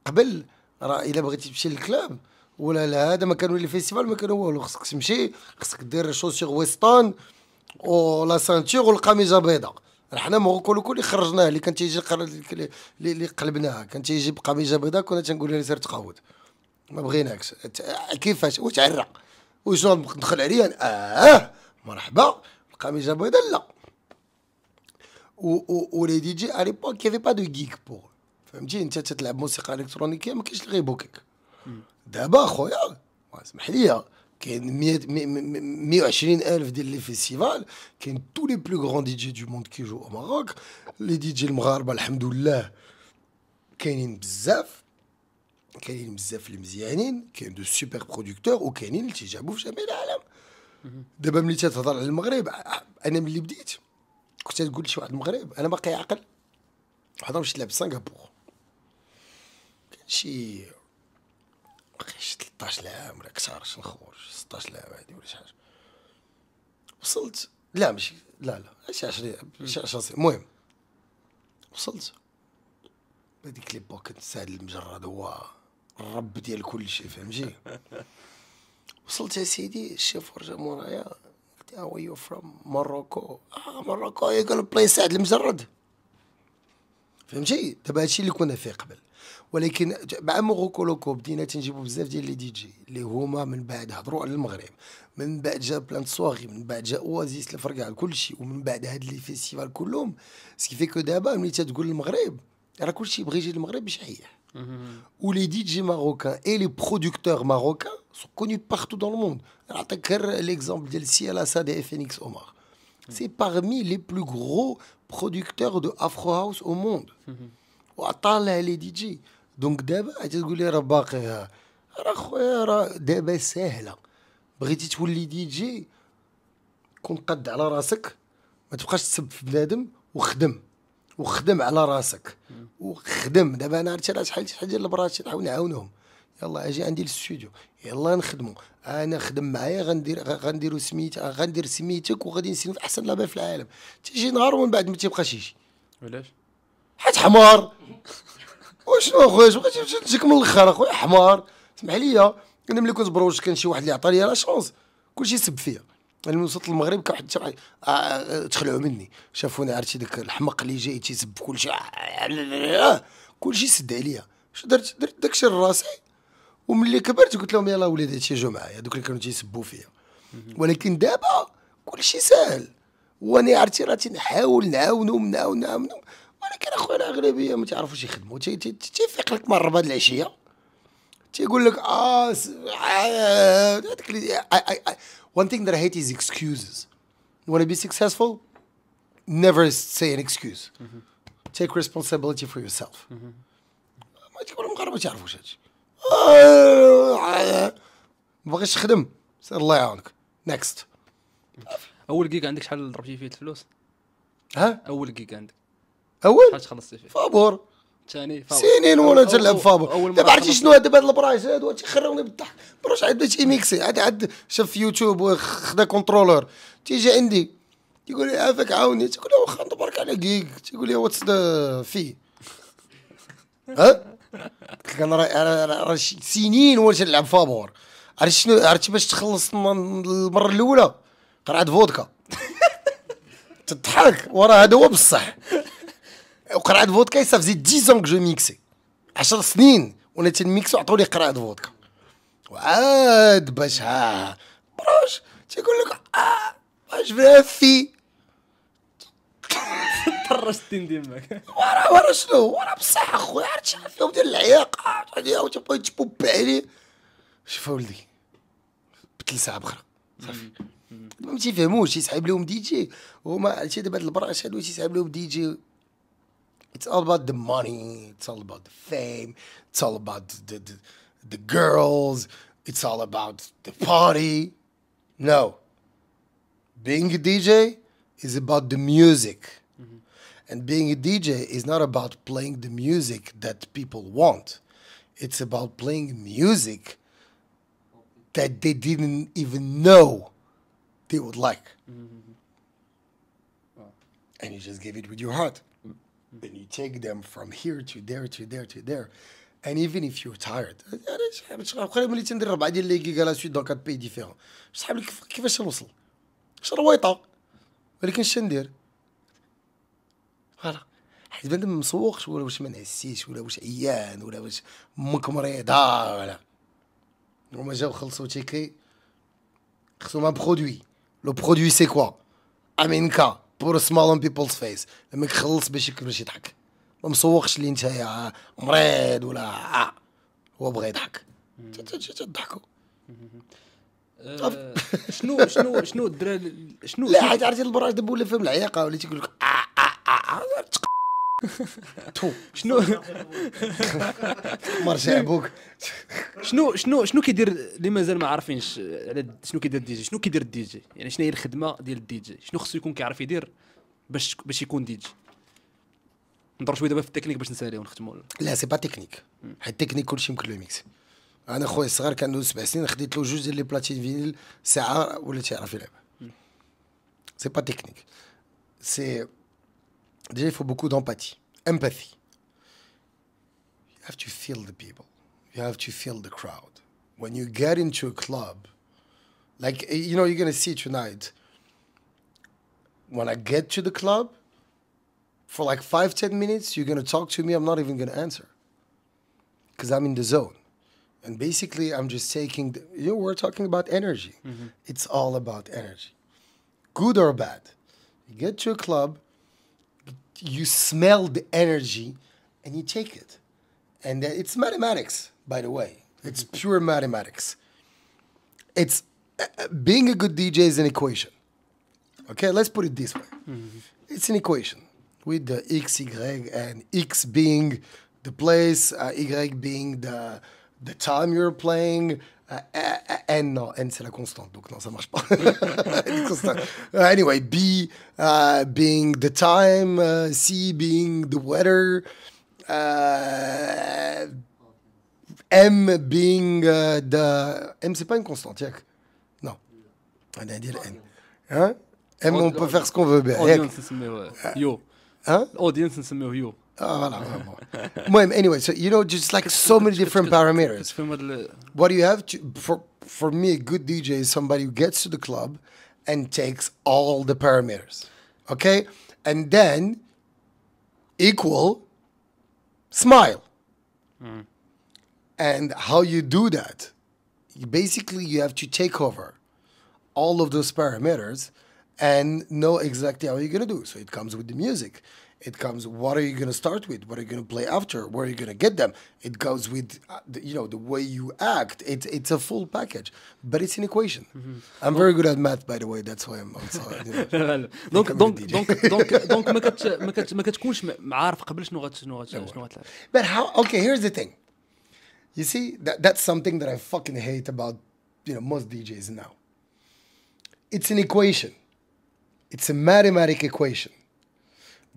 قبل راه الا بغيتي تمشي للكلاب ولا لا هذا ما كانوا لي فيستيفال ما كانوا والو خصك تمشي خصك دير شوسيغ ويستون و لا سانتور والقميجة بيضاء حنا موروكو لو اللي خرجناه اللي كان تيجي اللي قلبناه كان تيجي بقميجة بيضاء كنا تنقول له سير تقود ما بغيناكش كيفاش وتعرق ويزور دخل عليا اه مرحبا القميصه بيضاء لا لي دي جي على بوك كيفي با دو جيك بو فهمتي انت تتلعب موسيقى الكترونيكيه ما كاينش غير غيبوكك دابا خويا اسمح لي كاين 120 الف ديال لي فيستيفال كاين تو لي بلو غران دي جي دو موند كيجو او ماروك لي دي جي المغاربه الحمد لله كاينين بزاف كاينين بزاف المزيانين كاين دو سوبر برودكتور وكاينين اللي تيجابوا في جميع العالم دابا ملي تتهضر على المغرب انا ملي بديت كنت تقول لشي واحد المغرب انا باقي عاقل واحد مشيت لعب سنغافور كان شي باقي 13 عام ولا كثر شنو نخرج 16 عام هادي ولا شي حاجه وصلت لا ماشي لا لا شي 20 شي 10 سنين المهم وصلت هذيك لي بوك كنت ساهل المجرد هو الرب ديال كل شيء فهمتي وصلت يا سيدي الشيفور ورجع مورايا قلت له وي يو فروم موروكو اه موروكو يو كون بلاي سعد المجرد فهمتي دابا هادشي اللي كنا فيه قبل ولكن مع موروكو لوكو بدينا تنجيبو بزاف ديال لي دي جي اللي هما من بعد هضروا على المغرب من بعد جا بلان سواغي من بعد جا اوازيس الفرقع كلشي ومن بعد هاد لي فيستيفال كلهم سكي فيكو دابا ملي تتقول المغرب راه كلشي بغى يجي للمغرب باش يحيح Mm-hmm. Où les DJ marocains et les producteurs marocains sont connus partout dans le monde. Je vais vous donner l'exemple de Delsi Alassane et Phoenix Omar. Mm-hmm. C'est parmi les plus gros producteurs de Afro House au monde. Ils mm-hmm. les DJ. Donc, ils ont dit que c'est un peu de mal. Les DJs sont tous les DJs. Ils sont tous les DJs. Ils sont tous les DJs. Ils sont tous les DJs. وخدم دابا انا عرفت شحال شحال ديال البراد حاول نعاونهم يلا اجي عندي للستوديو يلا نخدموا انا خدم معايا غندير غنديروا سميت غندير سميتك وغادي نسينو في احسن لابان في العالم تيجي نهار ومن بعد ما تيبقاش يجي علاش حيت حمار وشنو اخويا شنو بغيتي نجيك من الاخر اخويا حمار اسمح لي انا ملي كنت بروج كان شي واحد اللي عطاني لا شونس كلشي سب فيا من وسط المغرب كان واحد آه،, آه تخلعوا مني شافوني عرفتي ذاك الحمق اللي جاي تيسب كل آه، كل كلشي سد عليا شو درت درت الشيء لراسي وملي كبرت قلت لهم يلاه وليد هادشي جو معايا دوك اللي كانوا تيسبوا فيا ولكن دابا كلشي ساهل وانا عرفتي راه تنحاول نعاونهم نعاون نعاونهم ولكن اخويا الاغلبيه ما تعرفوش يخدموا تيفيق لك مره بعد العشيه تيقول لك اه هذاك آه، One thing that I hate is excuses. You want to be successful? Never say an excuse. Mm-hmm. Take responsibility for yourself. Mm-hmm. ما تكبر مقر ما تعرفوش هادشي آه، ما باغيش تخدم الله يعاونك Next. اول جيك عندك شحال ضربتي فيه الفلوس ها اول جيك عندك اول شحال تخلصتي فيه فابور ثاني سنين وانا تلعب فابور دابا عرفتي شنو دابا هاد البرايس هذا تيخروني بالضحك بروش عاد تيميكسي عاد عاد شاف في يوتيوب خدا كونترولور تيجي عندي تيقول لي عافاك عاوني تيقول لي واخا تبارك على كيك تيقول لي واتس ذا في ها كان راه سنين وانا تلعب فابور عرفت شنو عرفتي باش تخلص المره الاولى قرعه فودكا تضحك وراه هذا هو بصح وقرعه فودكا صافي 10 ans que je ميكسي 10 سنين وانا تنميكسو عطوني قرعه فودكا وعاد باش ها بروش تيقول لك اه واش في طرشت تندين معاك ورا ورا شنو ورا بصح اخويا عرفت شحال ديال العياقه او تبغى يجبوا شوف ولدي بثلاث ساعه بخرا صافي ما تيفهموش تيسحب لهم دي جي هما عرفتي دابا هاد البراش هادو تيسحب لهم دي جي It's all about the money. It's all about the fame. It's all about the, the, the girls. It's all about the party. No. Being a DJ is about the music. Mm-hmm. And being a DJ is not about playing the music that people want. It's about playing music that they didn't even know they would like. Mm-hmm. And you just give it with your heart. then you take them from here to there to there to there and even if you're tired قريب ملي تندير 4 ديال لي جيجا لا سويت دون 4 بي ديفيرون صحاب لك كيفاش نوصل شرويطه ولكن اش ندير فوالا حيت بنادم مسوقش ولا واش ما نعسيش ولا واش عيان ولا واش مك مريضه ولا هما جاو خلصوا تيكي خصهم ما برودوي لو برودوي سي كوا امينكا بور سمال اون بيبلز فيس لما يخلص باش باش يضحك ما مسوقش لي نتايا آه، مريض ولا آه، آه. هو بغى يضحك تضحكوا شنو شنو شنو الدراري شنو لا حيت عرفتي البراج دابا ولا فيهم العياقه ولا تيقول لك شنو مرجع بوك شنو شنو شنو كيدير اللي مازال ما عارفينش على شنو كيدير الدي جي شنو كيدير الدي جي يعني شنو هي الخدمه ديال الدي جي شنو خصو يكون كيعرف يدير باش باش يكون دي جي ندور شويه دابا في التكنيك باش نساليو ونختموا لا سي با تكنيك حيت التكنيك كلشي يمكن له ميكس انا خويا الصغير كان عنده سبع سنين خديت له جوج ديال لي بلاتين فينيل ساعه ولا تيعرف يلعب سي با تكنيك سي Déjà, il faut beaucoup d'empathie. Empathy. You have to feel the people. You have to feel the crowd. When you get into a club, like, eh, you know, you're going to see tonight. When I get to the club, for like five, 10 minutes, you're going to talk to me. I'm not even going to answer because I'm in the zone. And basically, I'm just taking, the, you know, we're talking about energy. Mm-hmm. It's all about energy, good or bad. You get to a club, you smell the energy and you take it. And it's mathematics, by the way. It's mm-hmm. pure mathematics. It's uh, uh, being a good DJ is an equation. Okay, let's put it this way. Mm-hmm. It's an equation with the x, y, and x being the place, uh, y being the the time you're playing, N, non, N c'est la constante, donc non, ça marche pas. Euh, anyway, B euh, being the time, euh, C being the weather, M being the. M c'est pas une constante, yak. Non. On a dit N. Hein? M, on peut faire ce qu'on veut. Audience, c'est Yo. Hein? Audience, c'est Yo. Oh, anyway, so you know, just like so many different parameters. What do you have to, for for me? A good DJ is somebody who gets to the club and takes all the parameters, okay, and then equal smile. Mm. And how you do that? You basically, you have to take over all of those parameters and know exactly how you're gonna do. So it comes with the music. It comes, what are you going to start with? What are you going to play after? Where are you going to get them? It goes with, uh, the, you know, the way you act. It's it's a full package, but it's an équation. Mm -hmm. I'm donc, very good at math, by the way. That's why I'm also. You know, donc, donc, donc, donc, donc, ما كت ما كت ما كتكونش عارف قبل شنو غت شنو غت شنو غتلعب. But how? Okay, here's the thing. You see, that that's something that I fucking hate about you know most DJs now. It's an equation. It's a mathematic equation.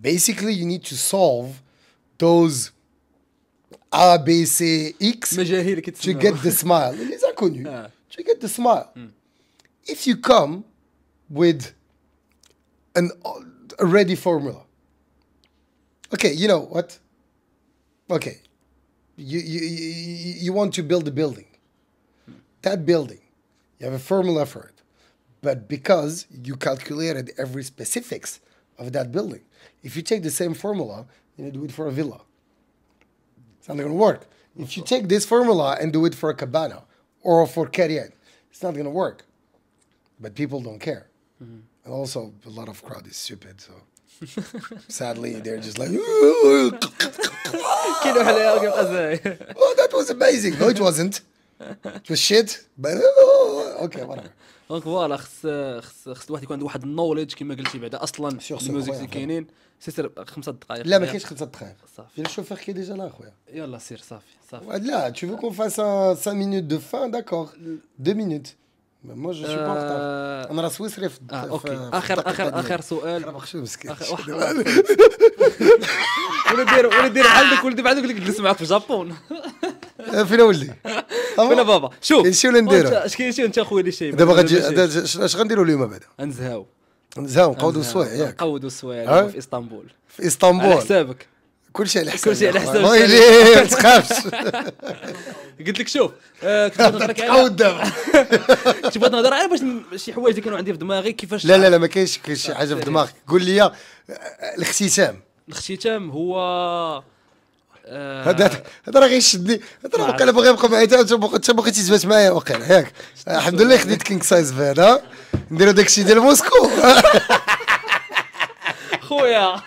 Basically, you need to solve those A, B, C, X ah. to get the smile. Les To get the smile. Mm. If you come with an a ready formula, okay, you know what? Okay, you you you, you want to build a building. Mm. That building, you have a formula for it, but because you calculated every specifics of that building, if you take the same formula and you do it for a villa, it's not going to work. If you take this formula and do it for a cabana or for Kerien, it's not going to work. But people don't care. Mm-hmm. And also, a lot of crowd is stupid, so. Sadly, they're just like, oh, that was amazing. No, it wasn't. تويست شيت اوكي دونك فوالا خص خص خص الواحد يكون عنده واحد النوليدج كما قلتي بعدا اصلا الموزيك اللي كاينين سير خمسة دقائق لا ما كاينش خمسة دقائق صافي الشوفير اخي ديجا لا اخويا يلا سير صافي صافي لا تشوفو كون فاس 5 مينوت دو فان داكور 2 مينوت ما جو أه انا راه سويسري في, آه أوكي. في اخر اخر اخر سؤال ولا دير ولا دير عندك دوك ولا دير بحال اللي جلس معاك في جابون آه، فين ولدي فين بابا شوف كاين شي ولا نديرو اش كاين شي انت اخويا اللي شايب دابا غادي اش غنديروا اليوم بعدا نزهاو نزهاو نقودو السوايع ياك نقودو السوايع في اسطنبول في اسطنبول على حسابك كلشي على حسابي كلشي على حسابي ويلي ما تخافش قلت لك شوف آه، كنت بغيت نهضر على باش شي حوايج اللي كانوا عندي في دماغي كيفاش لا لا لا ما كاينش شي حاجه في دماغك قول لي الاختتام الاختتام هو آه، هذا هذا راه غيشدني هذا راه واقيلا باغي يبقى معايا حتى باقي تيثبت معايا واقيلا ياك الحمد لله خديت كينغ سايز في هذا نديرو داكشي ديال موسكو خويا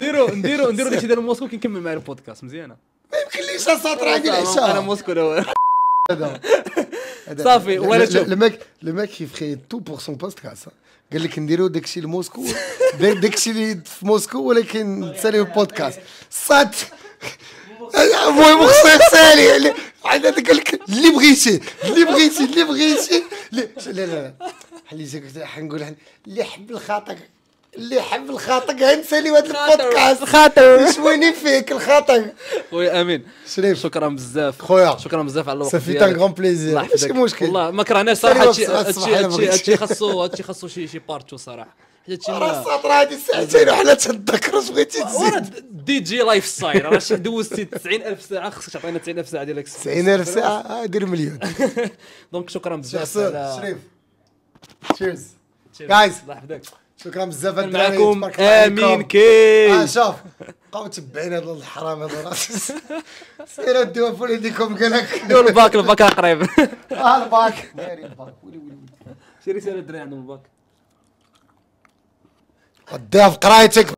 نديرو نديرو نديرو داكشي ديال موسكو كنكمل معايا البودكاست مزيانه ما يمكن ليش السطر حق العشاء انا موسكو الاول صافي ولا شوف الماك الماك كيف تو بور سون بوست كاسا قال لك نديرو داكشي لموسكو داكشي اللي في موسكو ولكن نسالي البودكاست صات المهم خصو يسالي عاد قال لك اللي بغيتي اللي بغيتي اللي بغيتي لا لا لا حلي حنقول اللي حب الخاطر اللي حب الخاطق غنسى لي هذا البودكاست الخاطر شويني فيك الخاطر خويا امين شريف شكرا بزاف خويا شكرا بزاف على الوقت سافيت ان غون بليزير ماشي المشكل والله ما كرهناش صراحه هادشي هادشي خاصو هادشي خاصو شي شي بارتو صراحه راه السطر هادي ساعتين وحنا تنذكر اش بغيتي تزيد دي جي لايف ستايل راه دوزتي 90000 ساعه خصك تعطينا 90000 ساعه ديال 90000 ساعه آه، دير مليون دونك شكرا بزاف شريف تشيرز جايز الله يحفظك شكرا بزاف معكم امين كي اه شوف بقاو تبعين هاد الحرام هاد الراس سيروا ديو فوليديكم قال لك ديو الباك الباك قريب اه الباك داري الباك ولي ولي ولي سيري سير الدراري عندهم الباك قدام قرايتك